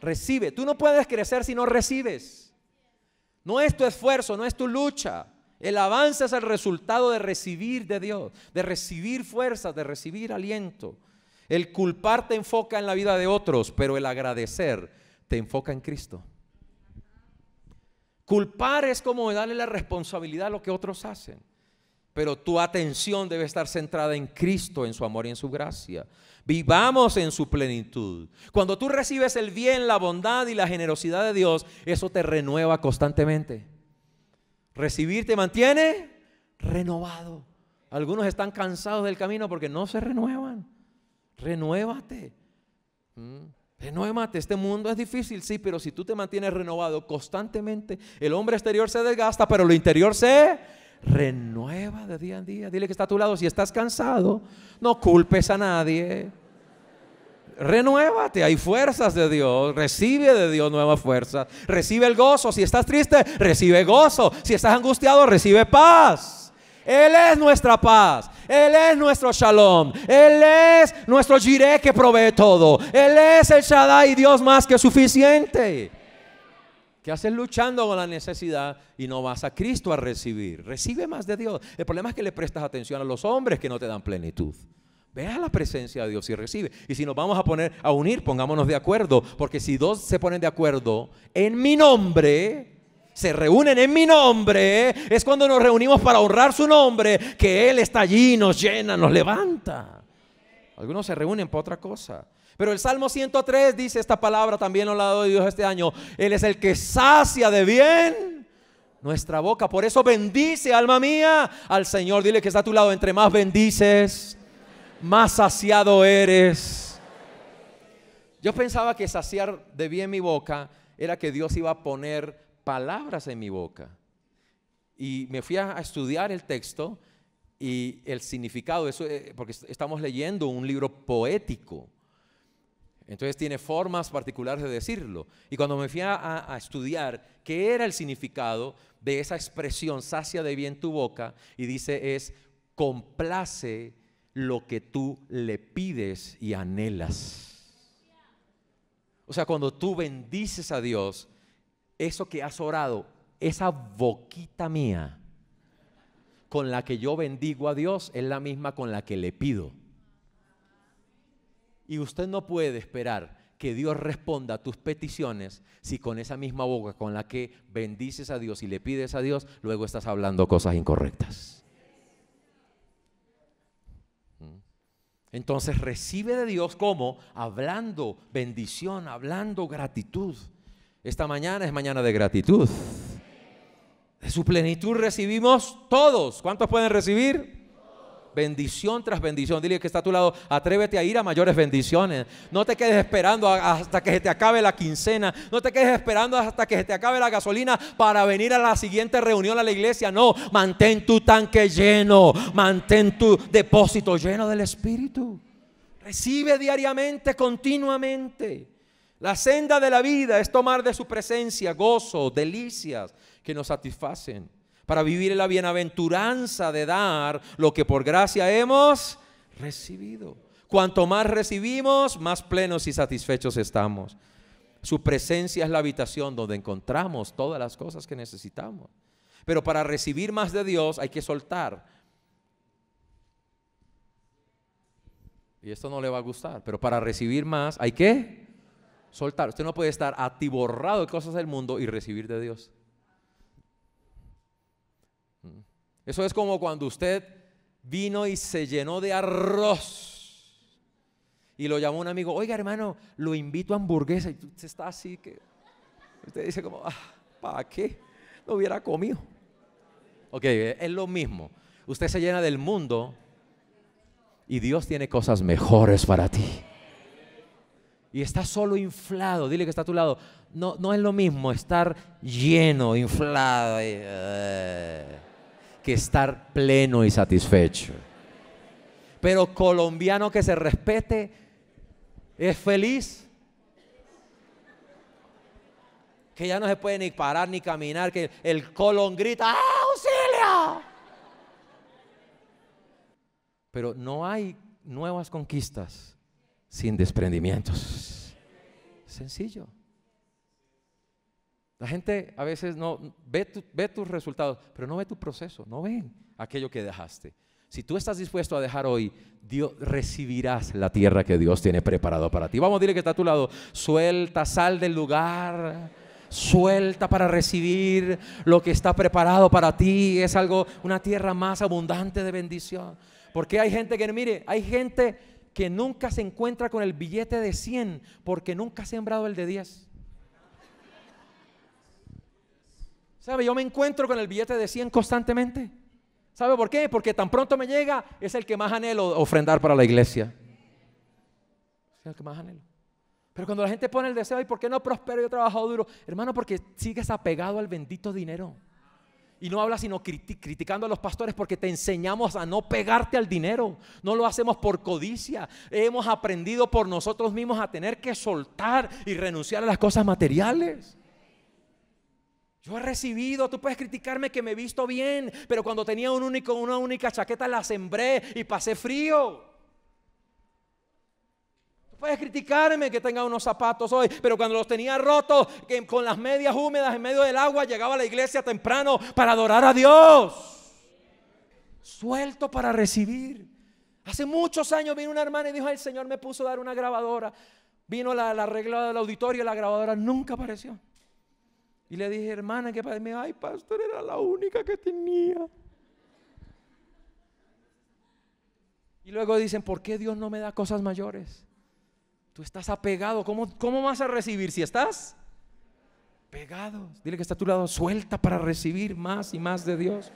Recibe, tú no puedes crecer si no recibes. No es tu esfuerzo, no es tu lucha. El avance es el resultado de recibir de Dios, de recibir fuerza, de recibir aliento. El culpar te enfoca en la vida de otros, pero el agradecer te enfoca en Cristo. Culpar es como darle la responsabilidad a lo que otros hacen. Pero tu atención debe estar centrada en Cristo, en su amor y en su gracia. Vivamos en su plenitud. Cuando tú recibes el bien, la bondad y la generosidad de Dios, eso te renueva constantemente. Recibir te mantiene renovado. Algunos están cansados del camino porque no se renuevan renuévate. Mm. Renuévate, este mundo es difícil, sí, pero si tú te mantienes renovado constantemente, el hombre exterior se desgasta, pero lo interior se renueva de día en día. Dile que está a tu lado, si estás cansado, no culpes a nadie. Renuévate, hay fuerzas de Dios, recibe de Dios nuevas fuerzas, recibe el gozo, si estás triste, recibe gozo, si estás angustiado, recibe paz. Él es nuestra paz. Él es nuestro shalom. Él es nuestro jireh que provee todo. Él es el Shaddai, Dios más que suficiente. ¿Qué haces luchando con la necesidad y no vas a Cristo a recibir? Recibe más de Dios. El problema es que le prestas atención a los hombres que no te dan plenitud. Ve a la presencia de Dios y recibe. Y si nos vamos a poner a unir, pongámonos de acuerdo. Porque si dos se ponen de acuerdo en mi nombre, se reúnen en mi nombre, es cuando nos reunimos para honrar su nombre, que Él está allí, nos llena, nos levanta. Algunos se reúnen para otra cosa. Pero el Salmo 103 dice esta palabra también al lado de Dios este año. Él es el que sacia de bien nuestra boca. Por eso bendice, alma mía, al Señor. Dile que está a tu lado. Entre más bendices, más saciado eres. Yo pensaba que saciar de bien mi boca era que Dios iba a poner palabras en mi boca. Y me fui a, estudiar el texto y el significado, eso, eh, porque estamos leyendo un libro poético. Entonces tiene formas particulares de decirlo. Y cuando me fui a, a estudiar qué era el significado de esa expresión, sacia de bien tu boca, y dice es, complace lo que tú le pides y anhelas. O sea, cuando tú bendices a Dios, eso que has orado, esa boquita mía con la que yo bendigo a Dios es la misma con la que le pido. Y usted no puede esperar que Dios responda a tus peticiones si con esa misma boca con la que bendices a Dios y le pides a Dios, luego estás hablando cosas incorrectas. Entonces recibe de Dios como hablando bendición, hablando gratitud. Esta mañana es mañana de gratitud. De su plenitud recibimos todos. ¿Cuántos pueden recibir? Bendición tras bendición. Dile que está a tu lado, atrévete a ir a mayores bendiciones. No te quedes esperando hasta que se te acabe la quincena. No te quedes esperando hasta que se te acabe la gasolina para venir a la siguiente reunión a la iglesia. No, mantén tu tanque lleno. Mantén tu depósito lleno del Espíritu. Recibe diariamente, continuamente. La senda de la vida es tomar de su presencia gozo, delicias que nos satisfacen, para vivir en la bienaventuranza de dar lo que por gracia hemos recibido. Cuanto más recibimos, más plenos y satisfechos estamos. Su presencia es la habitación donde encontramos todas las cosas que necesitamos. Pero para recibir más de Dios hay que soltar. Y esto no le va a gustar, pero para recibir más hay que soltar. Usted no puede estar atiborrado de cosas del mundo y recibir de Dios. Mm. Eso es como cuando usted vino y se llenó de arroz. Y lo llamó un amigo, oiga hermano, lo invito a hamburguesa. Y usted está así que... Usted dice como, ah, ¿para qué? Lo hubiera comido. Ok, es lo mismo. Usted se llena del mundo y Dios tiene cosas mejores para ti y está solo inflado, dile que está a tu lado. No, no es lo mismo estar lleno, inflado, eh, que estar pleno y satisfecho. Pero colombiano que se respete es feliz. Que ya no se puede ni parar ni caminar, que el colon grita, auxilio! Pero no hay nuevas conquistas sin desprendimientos. Sencillo. La gente a veces no ve, tus resultados, pero no ve tu proceso, no ven aquello que dejaste. Si tú estás dispuesto a dejar hoy, Dios recibirás la tierra que Dios tiene preparado para ti. Vamos a decirle que está a tu lado. Suelta, sal del lugar. Suelta para recibir lo que está preparado para ti. Es algo, una tierra más abundante de bendición. Porque hay gente que, mire, hay gente que nunca se encuentra con el billete de 100 porque nunca ha sembrado el de 10. ¿Sabe? Yo me encuentro con el billete de 100 constantemente. ¿Sabe por qué? Porque tan pronto me llega, es el que más anhelo ofrendar para la iglesia. Es el que más anhelo. Pero cuando la gente pone el deseo, ¿y por qué no prospero? Yo he trabajado duro. Hermano, porque sigues apegado al bendito dinero. Y no habla sino criticando a los pastores porque te enseñamos a no pegarte al dinero. No lo hacemos por codicia. Hemos aprendido por nosotros mismos a tener que soltar y renunciar a las cosas materiales. Yo he recibido, tú puedes criticarme que me he visto bien, pero cuando tenía un único, una única chaqueta la sembré y pasé frío. Puedes criticarme que tenga unos zapatos hoy, pero cuando los tenía rotos, que con las medias húmedas en medio del agua, llegaba a la iglesia temprano para adorar a Dios. Suelto para recibir. Hace muchos años vino una hermana y dijo, el Señor me puso a dar una grabadora. Vino la, la regla del auditorio y la grabadora nunca apareció. Y le dije, hermana, que para mí, ay, pastor, era la única que tenía. Y luego dicen, ¿por qué Dios no me da cosas mayores? Tú estás apegado. ¿Cómo, cómo vas a recibir si estás pegado? Dile que está a tu lado, suelta para recibir más y más de Dios.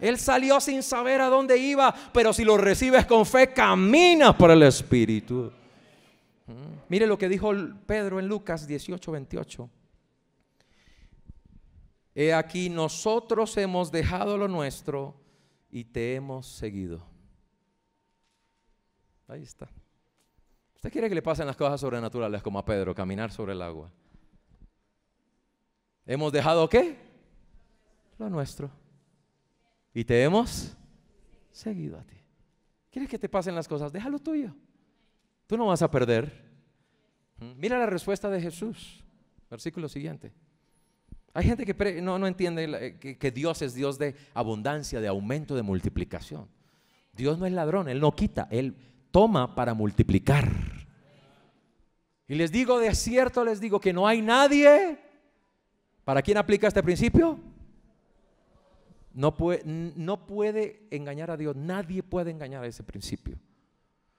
Él salió sin saber a dónde iba, pero si lo recibes con fe, camina por el Espíritu. Mm. Mire lo que dijo Pedro en Lucas 18, 28. He aquí, nosotros hemos dejado lo nuestro y te hemos seguido. Ahí está. ¿Usted quiere que le pasen las cosas sobrenaturales como a Pedro, caminar sobre el agua? ¿Hemos dejado qué? Lo nuestro. Y te hemos seguido a ti. ¿Quieres que te pasen las cosas? Déjalo tuyo. Tú no vas a perder. ¿Mm? Mira la respuesta de Jesús. Versículo siguiente. Hay gente que no, entiende eh, que, que Dios es Dios de abundancia, de aumento, de multiplicación. Dios no es ladrón, Él no quita, Él toma para multiplicar. Y les digo, de cierto les digo que no hay nadie. ¿Para quién aplica este principio? No puede, no puede engañar a Dios. Nadie puede engañar a ese principio.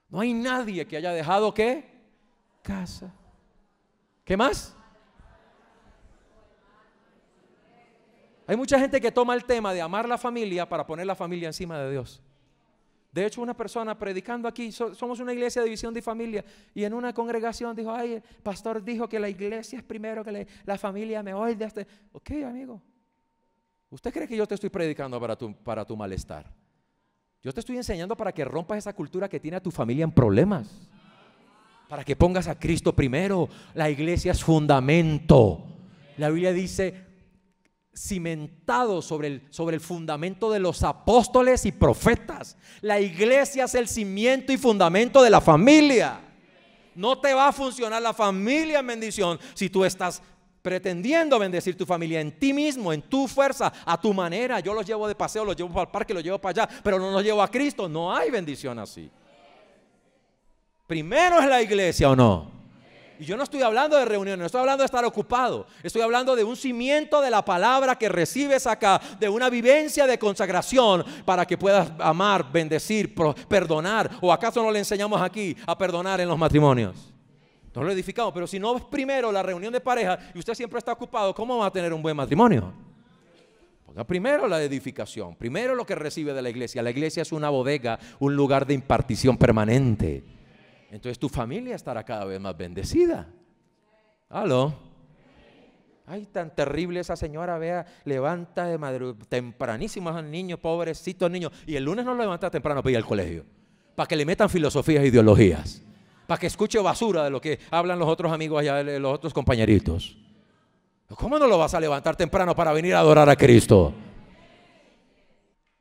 No hay nadie que haya dejado qué? Casa. ¿Qué más? Hay mucha gente que toma el tema de amar la familia para poner la familia encima de Dios. De hecho, una persona predicando aquí, somos una iglesia de división de familia, y en una congregación dijo, ay, el pastor dijo que la iglesia es primero, que la, familia me oye. este. Ok, amigo, ¿usted cree que yo te estoy predicando para tu, para tu malestar? Yo te estoy enseñando para que rompas esa cultura que tiene a tu familia en problemas. Para que pongas a Cristo primero. La iglesia es fundamento. La Biblia dice, cimentado sobre el, sobre el fundamento de los apóstoles y profetas. La iglesia es el cimiento y fundamento de la familia. No te va a funcionar la familia en bendición si tú estás pretendiendo bendecir tu familia en ti mismo, en tu fuerza, a tu manera. Yo los llevo de paseo, los llevo para el parque, los llevo para allá, pero no los llevo a Cristo. No hay bendición así. Primero es la iglesia o no. Y yo no estoy hablando de reuniones, no estoy hablando de estar ocupado. Estoy hablando de un cimiento de la palabra que recibes acá, de una vivencia de consagración para que puedas amar, bendecir, perdonar. ¿O acaso no le enseñamos aquí a perdonar en los matrimonios? No lo edificamos, pero si no primero la reunión de pareja y usted siempre está ocupado, ¿cómo va a tener un buen matrimonio? Ponga primero la edificación, primero lo que recibe de la iglesia. La iglesia es una bodega, un lugar de impartición permanente. Entonces tu familia estará cada vez más bendecida. ¿Aló? Ay, tan terrible esa señora, vea, levanta de madrugada tempranísimo al niño, pobrecito niño. Y el lunes no lo levanta temprano para ir al colegio, para que le metan filosofías e ideologías, para que escuche basura de lo que hablan los otros amigos allá, los otros compañeritos. ¿Cómo no lo vas a levantar temprano para venir a adorar a Cristo?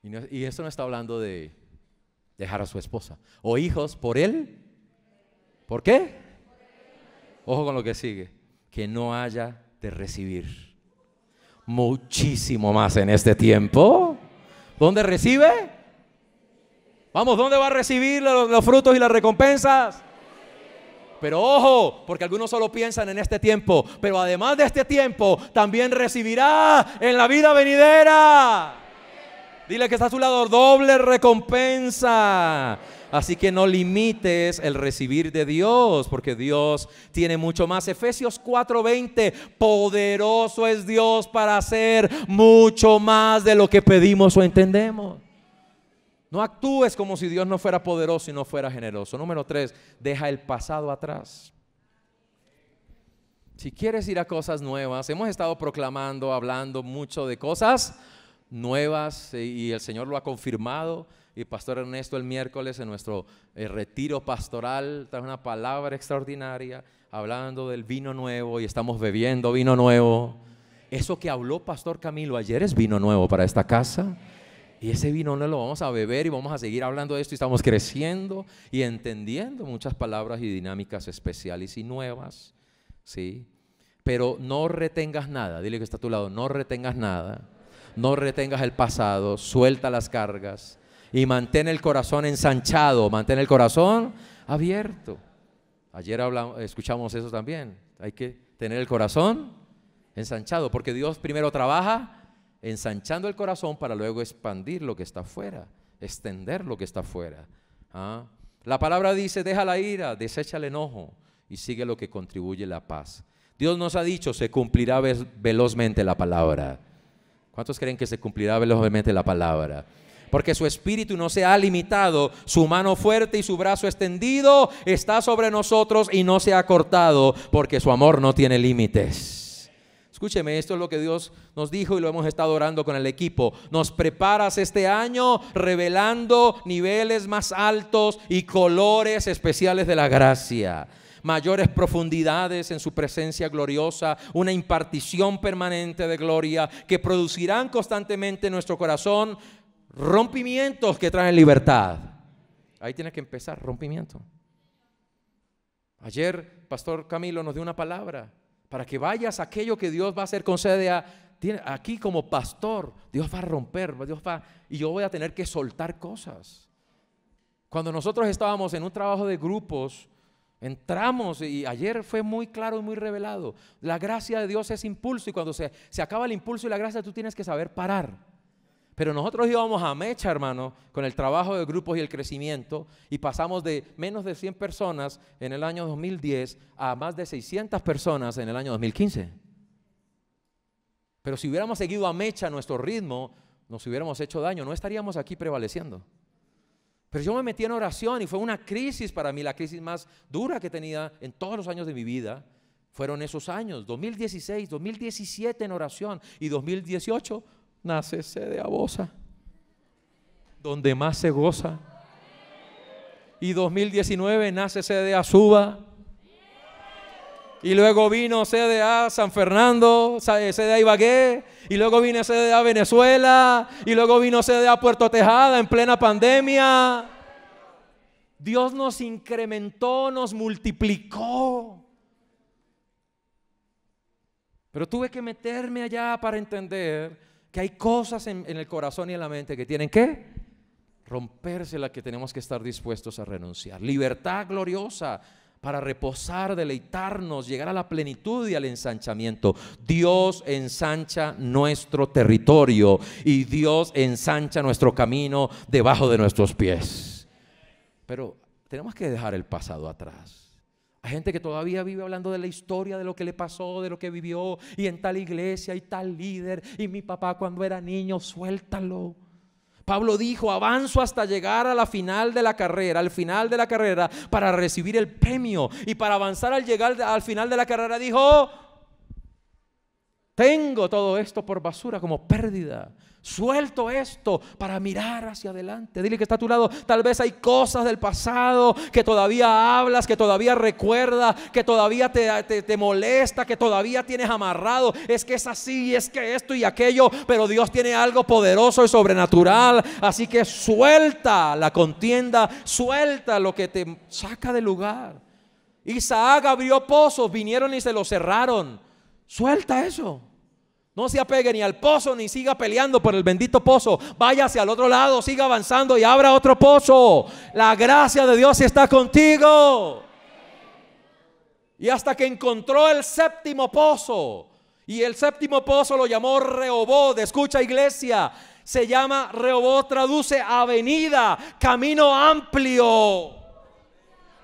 Y, y eso no está hablando de dejar a su esposa. O hijos por él ¿Por qué? Ojo con lo que sigue. Que no haya de recibir muchísimo más en este tiempo. ¿Dónde recibe? Vamos, ¿dónde va a recibir los, frutos y las recompensas? Pero ojo, porque algunos solo piensan en este tiempo, pero además de este tiempo, también recibirá en la vida venidera. Dile que está a su lado doble recompensa. Así que no limites el recibir de Dios, porque Dios tiene mucho más. Efesios 4:20, poderoso es Dios para hacer mucho más de lo que pedimos o entendemos. No actúes como si Dios no fuera poderoso y no fuera generoso. Número tres, deja el pasado atrás. Si quieres ir a cosas nuevas, hemos estado proclamando, hablando mucho de cosas nuevas eh, y el Señor lo ha confirmado y Pastor Ernesto el miércoles en nuestro eh, retiro pastoral trajo una palabra extraordinaria hablando del vino nuevo y estamos bebiendo vino nuevo. Eso que habló Pastor Camilo ayer es vino nuevo para esta casa. Y ese vino no lo vamos a beber y vamos a seguir hablando de esto y estamos creciendo y entendiendo muchas palabras y dinámicas especiales y nuevas. ¿sí? Pero no retengas nada, dile que está a tu lado, no retengas nada, no retengas el pasado, suelta las cargas, y mantén el corazón ensanchado, mantén el corazón abierto. Ayer escuchamos eso también. Hay que tener el corazón ensanchado, porque Dios primero trabaja ensanchando el corazón para luego expandir lo que está afuera, extender lo que está afuera. ¿ah? La palabra dice, deja la ira, desecha el enojo y sigue lo que contribuye la paz. Dios nos ha dicho, se cumplirá velozmente la palabra. ¿Cuántos creen que se cumplirá velozmente la palabra? Porque su espíritu no se ha limitado, su mano fuerte y su brazo extendido está sobre nosotros y no se ha cortado, porque su amor no tiene límites. Escúcheme, esto es lo que Dios nos dijo y lo hemos estado orando con el equipo. Nos preparas este año revelando niveles más altos y colores especiales de la gracia mayores profundidades en su presencia gloriosa, una impartición permanente de gloria que producirán constantemente nuestro corazón rompimientos que traen libertad. Ahí tiene que empezar, rompimiento. Ayer, Pastor Camilo nos dio una palabra para que vayas a aquello que Dios va a hacer con sede Aquí como pastor, Dios va a romper, Dios va, y yo voy a tener que soltar cosas. Cuando nosotros estábamos en un trabajo de grupos, entramos y ayer fue muy claro y muy revelado. La gracia de Dios es impulso y cuando se, se acaba el impulso y la gracia tú tienes que saber parar. Pero nosotros íbamos a mecha, hermano, con el trabajo de grupos y el crecimiento, y pasamos de menos de 100 personas en el año 2010 a más de 600 personas en el año 2015. Pero si hubiéramos seguido a mecha nuestro ritmo, nos hubiéramos hecho daño, no estaríamos aquí prevaleciendo. Pero yo me metí en oración y fue una crisis para mí, la crisis más dura que tenía en todos los años de mi vida. Fueron esos años, 2016, 2017 en oración y 2018 Nace sede Abosa, donde más se goza. Y 2019, sede a Suba. Y luego vino sede a San Fernando, a Ibagué, y luego vino a Venezuela, y luego vino sede a Puerto Tejada en plena pandemia. Dios nos incrementó, nos multiplicó. Pero tuve que meterme allá para entender que hay cosas en, el corazón y en la mente que tienen que romperse, las que tenemos que estar dispuestos a renunciar. Libertad gloriosa para reposar, deleitarnos, llegar a la plenitud y al ensanchamiento. Dios ensancha nuestro territorio y Dios ensancha nuestro camino debajo de nuestros pies. Pero tenemos que dejar el pasado atrás. Hay gente que todavía vive hablando de la historia, de lo que le pasó, de lo que vivió, y en tal iglesia, y tal líder, y mi papá cuando era niño, suéltalo. Pablo dijo, avanzo hasta llegar a la final de la carrera, al final de la carrera, para recibir el premio. Y para avanzar al llegar al final de la carrera, dijo, tengo todo esto por basura como pérdida. Suelto esto para mirar hacia adelante. Dile que está a tu lado. Tal vez hay cosas del pasado que todavía hablas, que todavía recuerdas, que todavía te, te, molesta, que todavía tienes amarrado. Es que es así, es que esto y aquello. Pero Dios tiene algo poderoso y sobrenatural. Así que suelta la contienda, suelta lo que te saca del lugar. Isaac abrió pozos, vinieron y se los cerraron. Suelta eso. No se apegue ni al pozo ni siga peleando por el bendito pozo. Vaya hacia el otro lado, siga avanzando y abra otro pozo. La gracia de Dios está contigo. Y hasta que encontró el séptimo pozo. Y el séptimo pozo lo llamó de Escucha iglesia. Se llama Reobó. traduce avenida, camino amplio.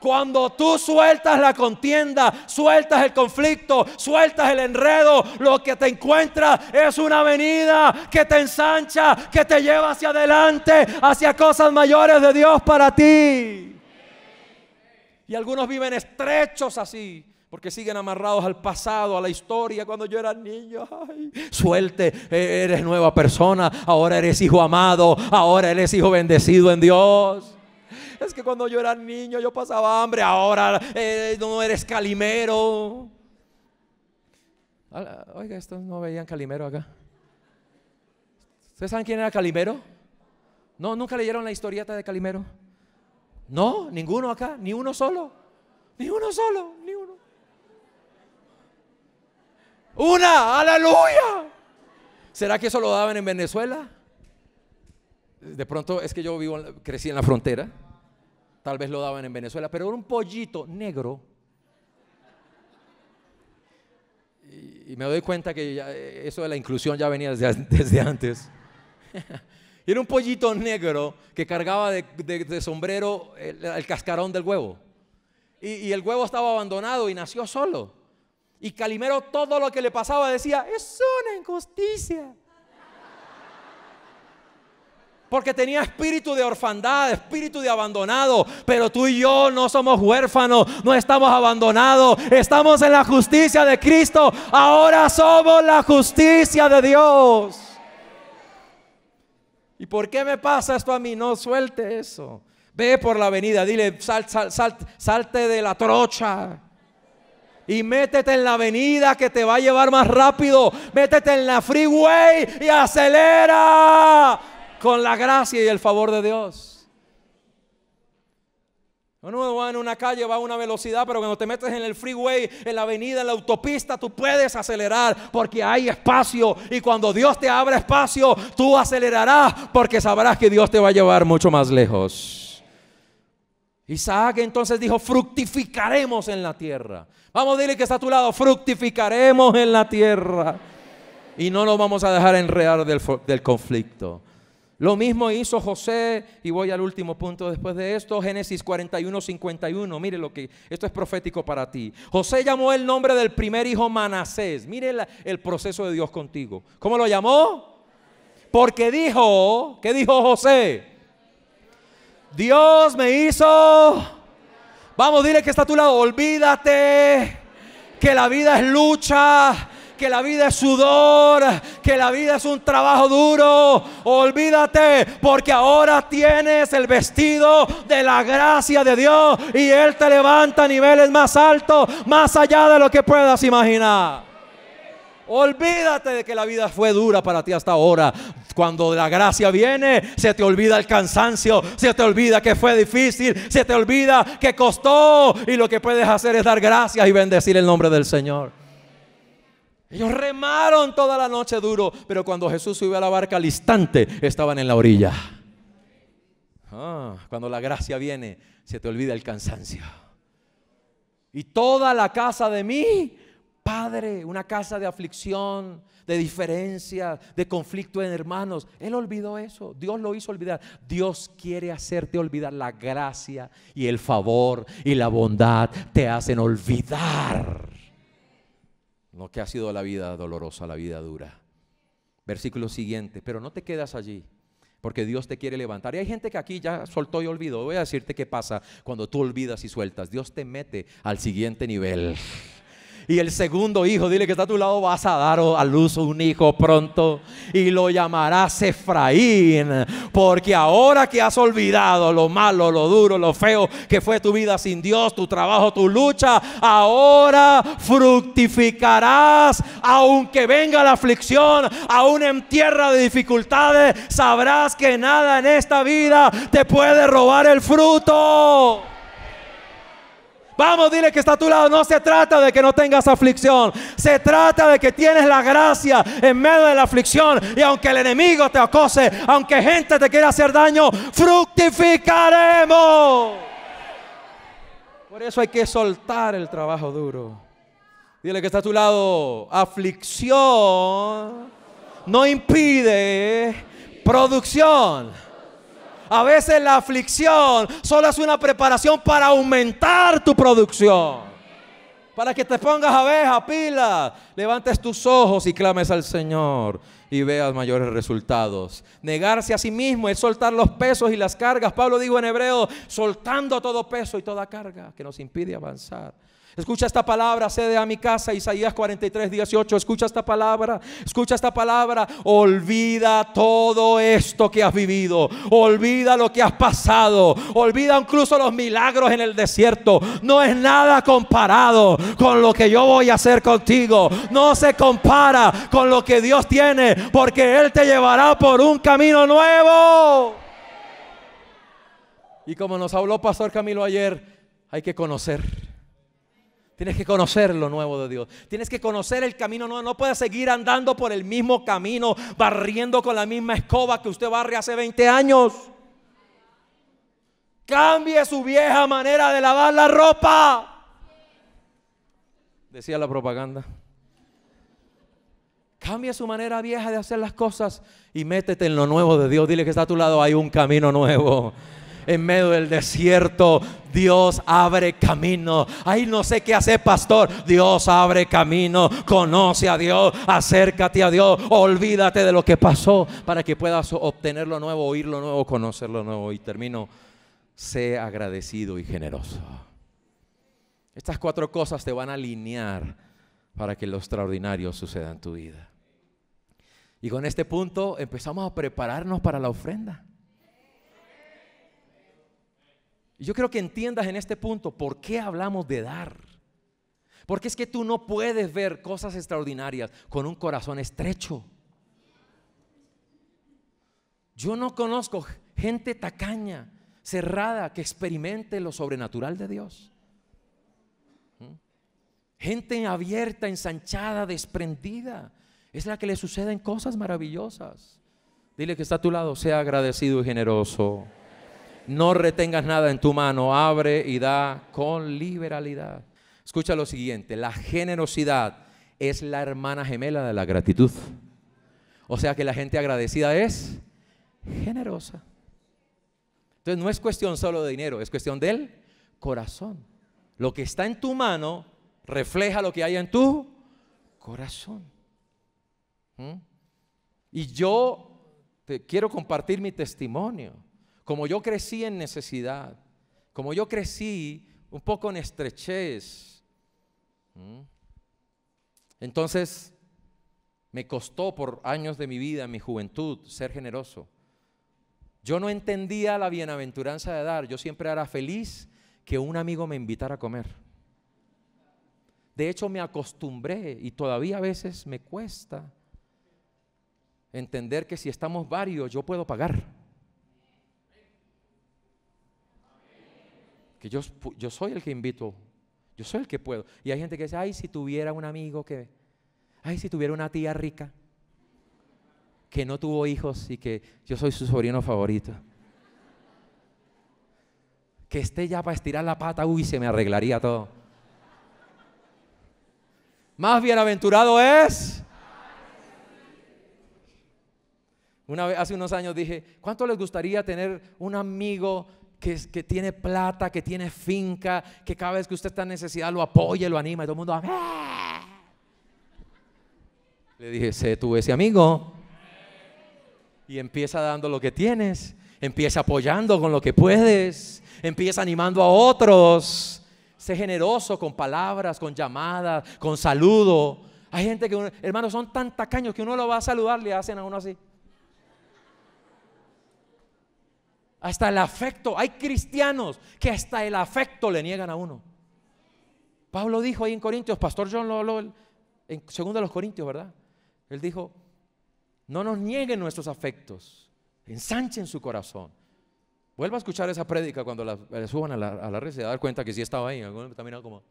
Cuando tú sueltas la contienda, sueltas el conflicto, sueltas el enredo, lo que te encuentra es una avenida que te ensancha, que te lleva hacia adelante, hacia cosas mayores de Dios para ti. Y algunos viven estrechos así, porque siguen amarrados al pasado, a la historia, cuando yo era niño. suelte, e-, eres nueva persona, ahora eres hijo amado, ahora eres hijo bendecido en Dios es que cuando yo era niño yo pasaba hambre, ahora eh, no eres calimero. Ah, oiga, estos no veían calimero acá. ¿Ustedes saben quién era calimero? No, nunca leyeron la historieta de calimero. No, ninguno acá, ni uno solo. Ni uno solo, ni uno. Una, aleluya. ¿Será que eso lo daban en Venezuela? De pronto es que yo vivo, crecí en la frontera. Tal vez lo daban en Venezuela, pero era un pollito negro. Y, me doy cuenta que eh, eso de la inclusión ya venía desde, *laughs* antes. *laughs* era un pollito negro que cargaba de, sombrero el, cascarón del huevo. y el huevo estaba abandonado y nació solo. Y Calimero todo lo que le pasaba decía, es una injusticia. Porque tenía espíritu de orfandad, espíritu de abandonado. Pero tú y yo no somos huérfanos, no estamos abandonados. Estamos en la justicia de Cristo. Ahora somos la justicia de Dios. ¿Y por qué me pasa esto a mí? No suelte eso. Ve por la avenida, dile, salte de la trocha y métete en la avenida que te va a llevar más rápido. Métete en la freeway y acelera con la gracia y el favor de Dios. Uno va en una calle, va a una velocidad, pero cuando te metes en el freeway, en la avenida, en la autopista, tú puedes acelerar porque hay espacio. Y cuando Dios te abra espacio, tú acelerarás porque sabrás que Dios te va a llevar mucho más lejos. Isaac entonces dijo, fructificaremos en la tierra. Vamos, a dile que está a tu lado, fructificaremos en la tierra. Y no nos vamos a dejar enredar del, del conflicto. Lo mismo hizo José, y voy al último punto después de esto, Génesis 41, 51. Mire lo que, esto es profético para ti. José llamó el nombre del primer hijo Manasés. Mire el proceso de Dios contigo. ¿Cómo lo llamó? Porque dijo, ¿qué dijo José? Dios me hizo. Vamos, dile que está a tu lado. Olvídate que la vida es lucha que la vida es sudor, que la vida es un trabajo duro. Olvídate, porque ahora tienes el vestido de la gracia de Dios y Él te levanta a niveles más altos, más allá de lo que puedas imaginar. Olvídate de que la vida fue dura para ti hasta ahora. Cuando la gracia viene, se te olvida el cansancio, se te olvida que fue difícil, se te olvida que costó. Y lo que puedes hacer es dar gracias y bendecir el nombre del Señor. Ellos remaron toda la noche duro, pero cuando Jesús subió a la barca al instante, estaban en la orilla. Ah, cuando la gracia viene, se te olvida el cansancio. Y toda la casa de mí, Padre, una casa de aflicción, de diferencia, de conflicto en hermanos. Él olvidó eso, Dios lo hizo olvidar. Dios quiere hacerte olvidar la gracia y el favor y la bondad te hacen olvidar no que ha sido la vida dolorosa, la vida dura. Versículo siguiente, pero no te quedas allí, porque Dios te quiere levantar. Y hay gente que aquí ya soltó y olvidó. Voy a decirte qué pasa cuando tú olvidas y sueltas. Dios te mete al siguiente nivel. Y el segundo hijo, dile que está a tu lado, vas a dar a luz un hijo pronto y lo llamarás Efraín, porque ahora que has olvidado lo malo, lo duro, lo feo que fue tu vida sin Dios, tu trabajo, tu lucha, ahora fructificarás, aunque venga la aflicción, aún en tierra de dificultades, sabrás que nada en esta vida te puede robar el fruto. Vamos, dile que está a tu lado. No se trata de que no tengas aflicción. Se trata de que tienes la gracia en medio de la aflicción. Y aunque el enemigo te acose, aunque gente te quiera hacer daño, fructificaremos. Por eso hay que soltar el trabajo duro. Dile que está a tu lado. Aflicción no impide producción. A veces la aflicción solo es una preparación para aumentar tu producción. Para que te pongas abeja, pila. Levantes tus ojos y clames al Señor y veas mayores resultados. Negarse a sí mismo es soltar los pesos y las cargas. Pablo dijo en hebreo, soltando todo peso y toda carga que nos impide avanzar Escucha esta palabra, cede a mi casa, Isaías 43, 18. Escucha esta palabra, escucha esta palabra. Olvida todo esto que has vivido, olvida lo que has pasado, olvida incluso los milagros en el desierto. No es nada comparado con lo que yo voy a hacer contigo. No se compara con lo que Dios tiene, porque Él te llevará por un camino nuevo. Y como nos habló Pastor Camilo ayer, hay que conocer. Tienes que conocer lo nuevo de Dios. Tienes que conocer el camino nuevo. No puedes seguir andando por el mismo camino, barriendo con la misma escoba que usted barre hace 20 años. Cambie su vieja manera de lavar la ropa. Decía la propaganda. Cambia su manera vieja de hacer las cosas y métete en lo nuevo de Dios. Dile que está a tu lado, hay un camino nuevo en medio del desierto. Dios abre camino. Ahí no sé qué hacer, pastor. Dios abre camino. Conoce a Dios. Acércate a Dios. Olvídate de lo que pasó para que puedas obtener lo nuevo, oír lo nuevo, conocer lo nuevo. Y termino. Sé agradecido y generoso. Estas cuatro cosas te van a alinear para que lo extraordinario suceda en tu vida. Y con este punto empezamos a prepararnos para la ofrenda. Yo creo que entiendas en este punto por qué hablamos de dar. Porque es que tú no puedes ver cosas extraordinarias con un corazón estrecho. Yo no conozco gente tacaña, cerrada, que experimente lo sobrenatural de Dios. ¿Mm? Gente abierta, ensanchada, desprendida. Es la que le suceden cosas maravillosas. Dile que está a tu lado, sea agradecido y generoso. No retengas nada en tu mano, abre y da con liberalidad. Escucha lo siguiente, la generosidad es la hermana gemela de la gratitud. O sea que la gente agradecida es generosa. Entonces no es cuestión solo de dinero, es cuestión del corazón. Lo que está en tu mano refleja lo que hay en tu corazón. ¿Mm? Y yo te quiero compartir mi testimonio como yo crecí en necesidad, como yo crecí un poco en estrechez, entonces me costó por años de mi vida, en mi juventud, ser generoso. Yo no entendía la bienaventuranza de dar, yo siempre era feliz que un amigo me invitara a comer. De hecho, me acostumbré y todavía a veces me cuesta entender que si estamos varios, yo puedo pagar. que yo, yo soy el que invito, yo soy el que puedo. Y hay gente que dice, ay, si tuviera un amigo que, ay, si tuviera una tía rica, que no tuvo hijos y que yo soy su sobrino favorito. Que esté ya para estirar la pata, uy, se me arreglaría todo. Más bienaventurado es. Una vez, hace unos años dije, ¿cuánto les gustaría tener un amigo que, tiene plata, que tiene finca, que cada vez que usted está en necesidad lo apoya, lo anima y todo el mundo... ¡Ah! Le dije, sé tú ese amigo. Y empieza dando lo que tienes, empieza apoyando con lo que puedes, empieza animando a otros. Sé generoso con palabras, con llamadas, con saludo. Hay gente que, hermanos, son tan tacaños que uno lo va a saludar, le hacen a uno así. Hasta el afecto. Hay cristianos que hasta el afecto le niegan a uno. Pablo dijo ahí en Corintios, Pastor John lo habló en Segunda de los Corintios, ¿verdad? Él dijo, no nos nieguen nuestros afectos, ensanchen su corazón. Vuelva a escuchar esa prédica cuando la, suban a la, red, se dar cuenta que sí estaba ahí. también como,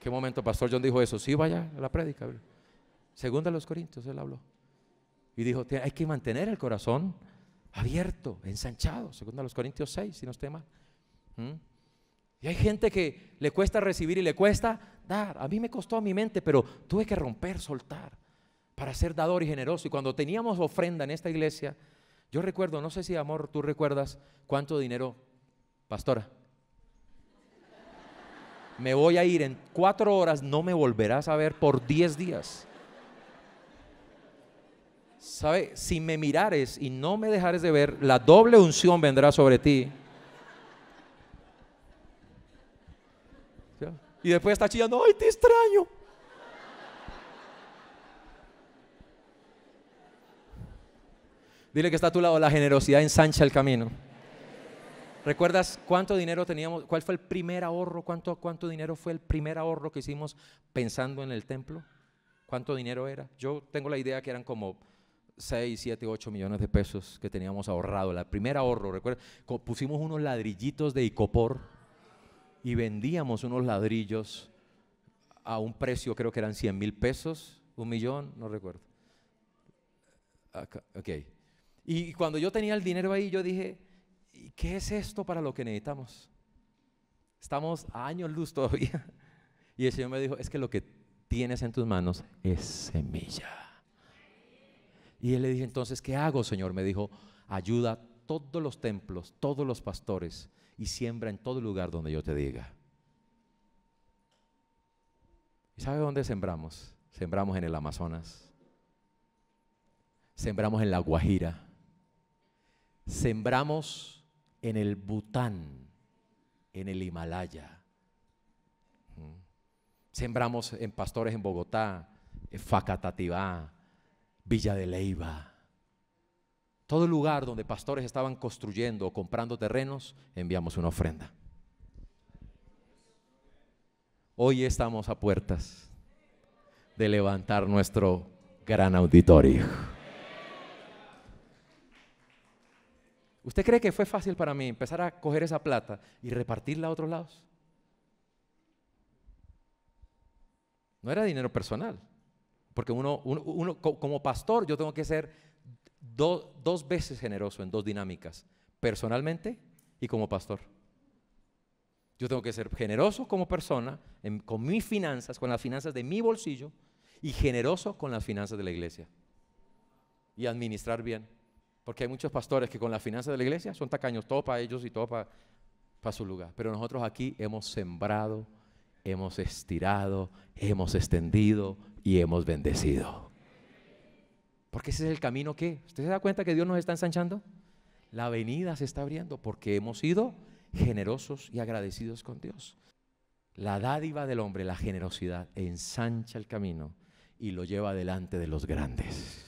¿qué momento Pastor John dijo eso? Sí, vaya a la prédica. Segunda de los Corintios, él habló. Y dijo, hay que mantener el corazón abierto, ensanchado, según los Corintios 6, si no estoy mal. ¿Mm? Y hay gente que le cuesta recibir y le cuesta dar. A mí me costó a mi mente, pero tuve que romper, soltar, para ser dador y generoso. Y cuando teníamos ofrenda en esta iglesia, yo recuerdo, no sé si amor, tú recuerdas cuánto dinero, pastora. Me voy a ir en cuatro horas, no me volverás a ver por diez días. ¿Sabe? Si me mirares y no me dejares de ver, la doble unción vendrá sobre ti. Y después está chillando, ¡ay, te extraño! Dile que está a tu lado, la generosidad ensancha el camino. ¿Recuerdas cuánto dinero teníamos? ¿Cuál fue el primer ahorro? ¿Cuánto, ¿Cuánto dinero fue el primer ahorro que hicimos pensando en el templo? ¿Cuánto dinero era? Yo tengo la idea que eran como 6, 7, 8 millones de pesos que teníamos ahorrado. La primera ahorro, recuerda, pusimos unos ladrillitos de icopor y vendíamos unos ladrillos a un precio, creo que eran 100 mil pesos, un millón, no recuerdo. ok. Y cuando yo tenía el dinero ahí, yo dije, ¿qué es esto para lo que necesitamos? Estamos a años luz todavía. *laughs* Y el Señor me dijo, es que lo que tienes en tus manos es semilla. Y él le dije, entonces, ¿qué hago, Señor? Me dijo, ayuda todos los templos, todos los pastores, y siembra en todo lugar donde yo te diga. ¿Y sabe dónde sembramos? Sembramos en el Amazonas. Sembramos en la Guajira. Sembramos en el Bután, en el Himalaya. Sembramos en pastores en Bogotá, en Facatativá, Villa de Leiva. Todo lugar donde pastores estaban construyendo o comprando terrenos, enviamos una ofrenda. Hoy estamos a puertas de levantar nuestro gran auditorio. ¿Usted cree que fue fácil para mí empezar a coger esa plata y repartirla a otros lados? No era dinero personal. Porque uno, uno, como pastor, yo tengo que ser dos veces generoso en dos dinámicas, personalmente y como pastor. Yo tengo que ser generoso como persona, con mis finanzas, con las finanzas de mi bolsillo, y generoso con las finanzas de la iglesia. Y administrar bien. Porque hay muchos pastores que con las finanzas de la iglesia son tacaños, todo para ellos y todo para, para su lugar. Pero nosotros aquí hemos sembrado, hemos estirado, hemos extendido, y hemos bendecido. Porque ese es el camino que, ¿usted se da cuenta que Dios nos está ensanchando? La avenida se está abriendo porque hemos sido generosos y agradecidos con Dios. La dádiva del hombre, la generosidad, ensancha el camino y lo lleva delante de los grandes.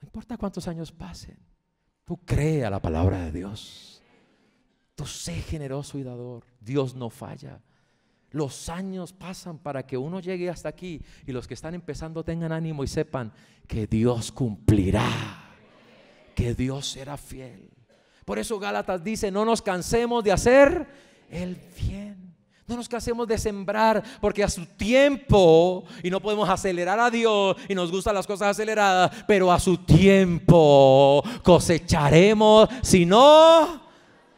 No importa cuántos años pasen, tú cree a la palabra de Dios. Tú sé generoso y dador. Dios no falla. Los años pasan para que uno llegue hasta aquí y los que están empezando tengan ánimo y sepan que Dios cumplirá, que Dios será fiel. Por eso Gálatas dice, no nos cansemos de hacer el bien. No nos cansemos de sembrar, porque a su tiempo, y no podemos acelerar a Dios, y nos gustan las cosas aceleradas, pero a su tiempo cosecharemos, si no,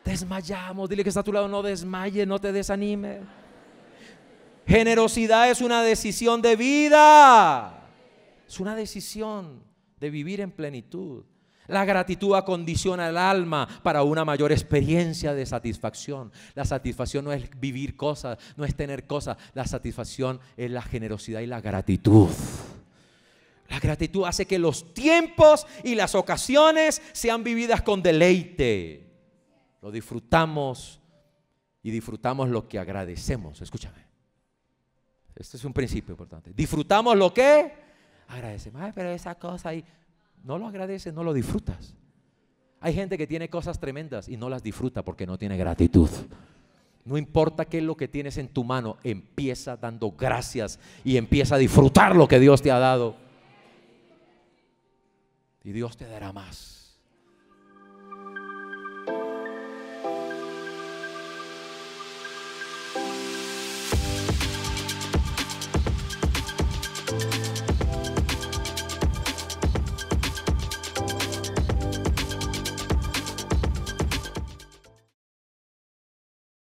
desmayamos. Dile que está a tu lado, no desmaye, no te desanime. Generosidad es una decisión de vida. Es una decisión de vivir en plenitud. La gratitud acondiciona el alma para una mayor experiencia de satisfacción. La satisfacción no es vivir cosas, no es tener cosas. La satisfacción es la generosidad y la gratitud. La gratitud hace que los tiempos y las ocasiones sean vividas con deleite. Lo disfrutamos y disfrutamos lo que agradecemos. Escúchame. Este es un principio importante. Disfrutamos lo que agradecemos. pero esa cosa ahí. No lo agradeces, no lo disfrutas. Hay gente que tiene cosas tremendas y no las disfruta porque no tiene gratitud. No importa qué es lo que tienes en tu mano, empieza dando gracias y empieza a disfrutar lo que Dios te ha dado. Y Dios te dará más.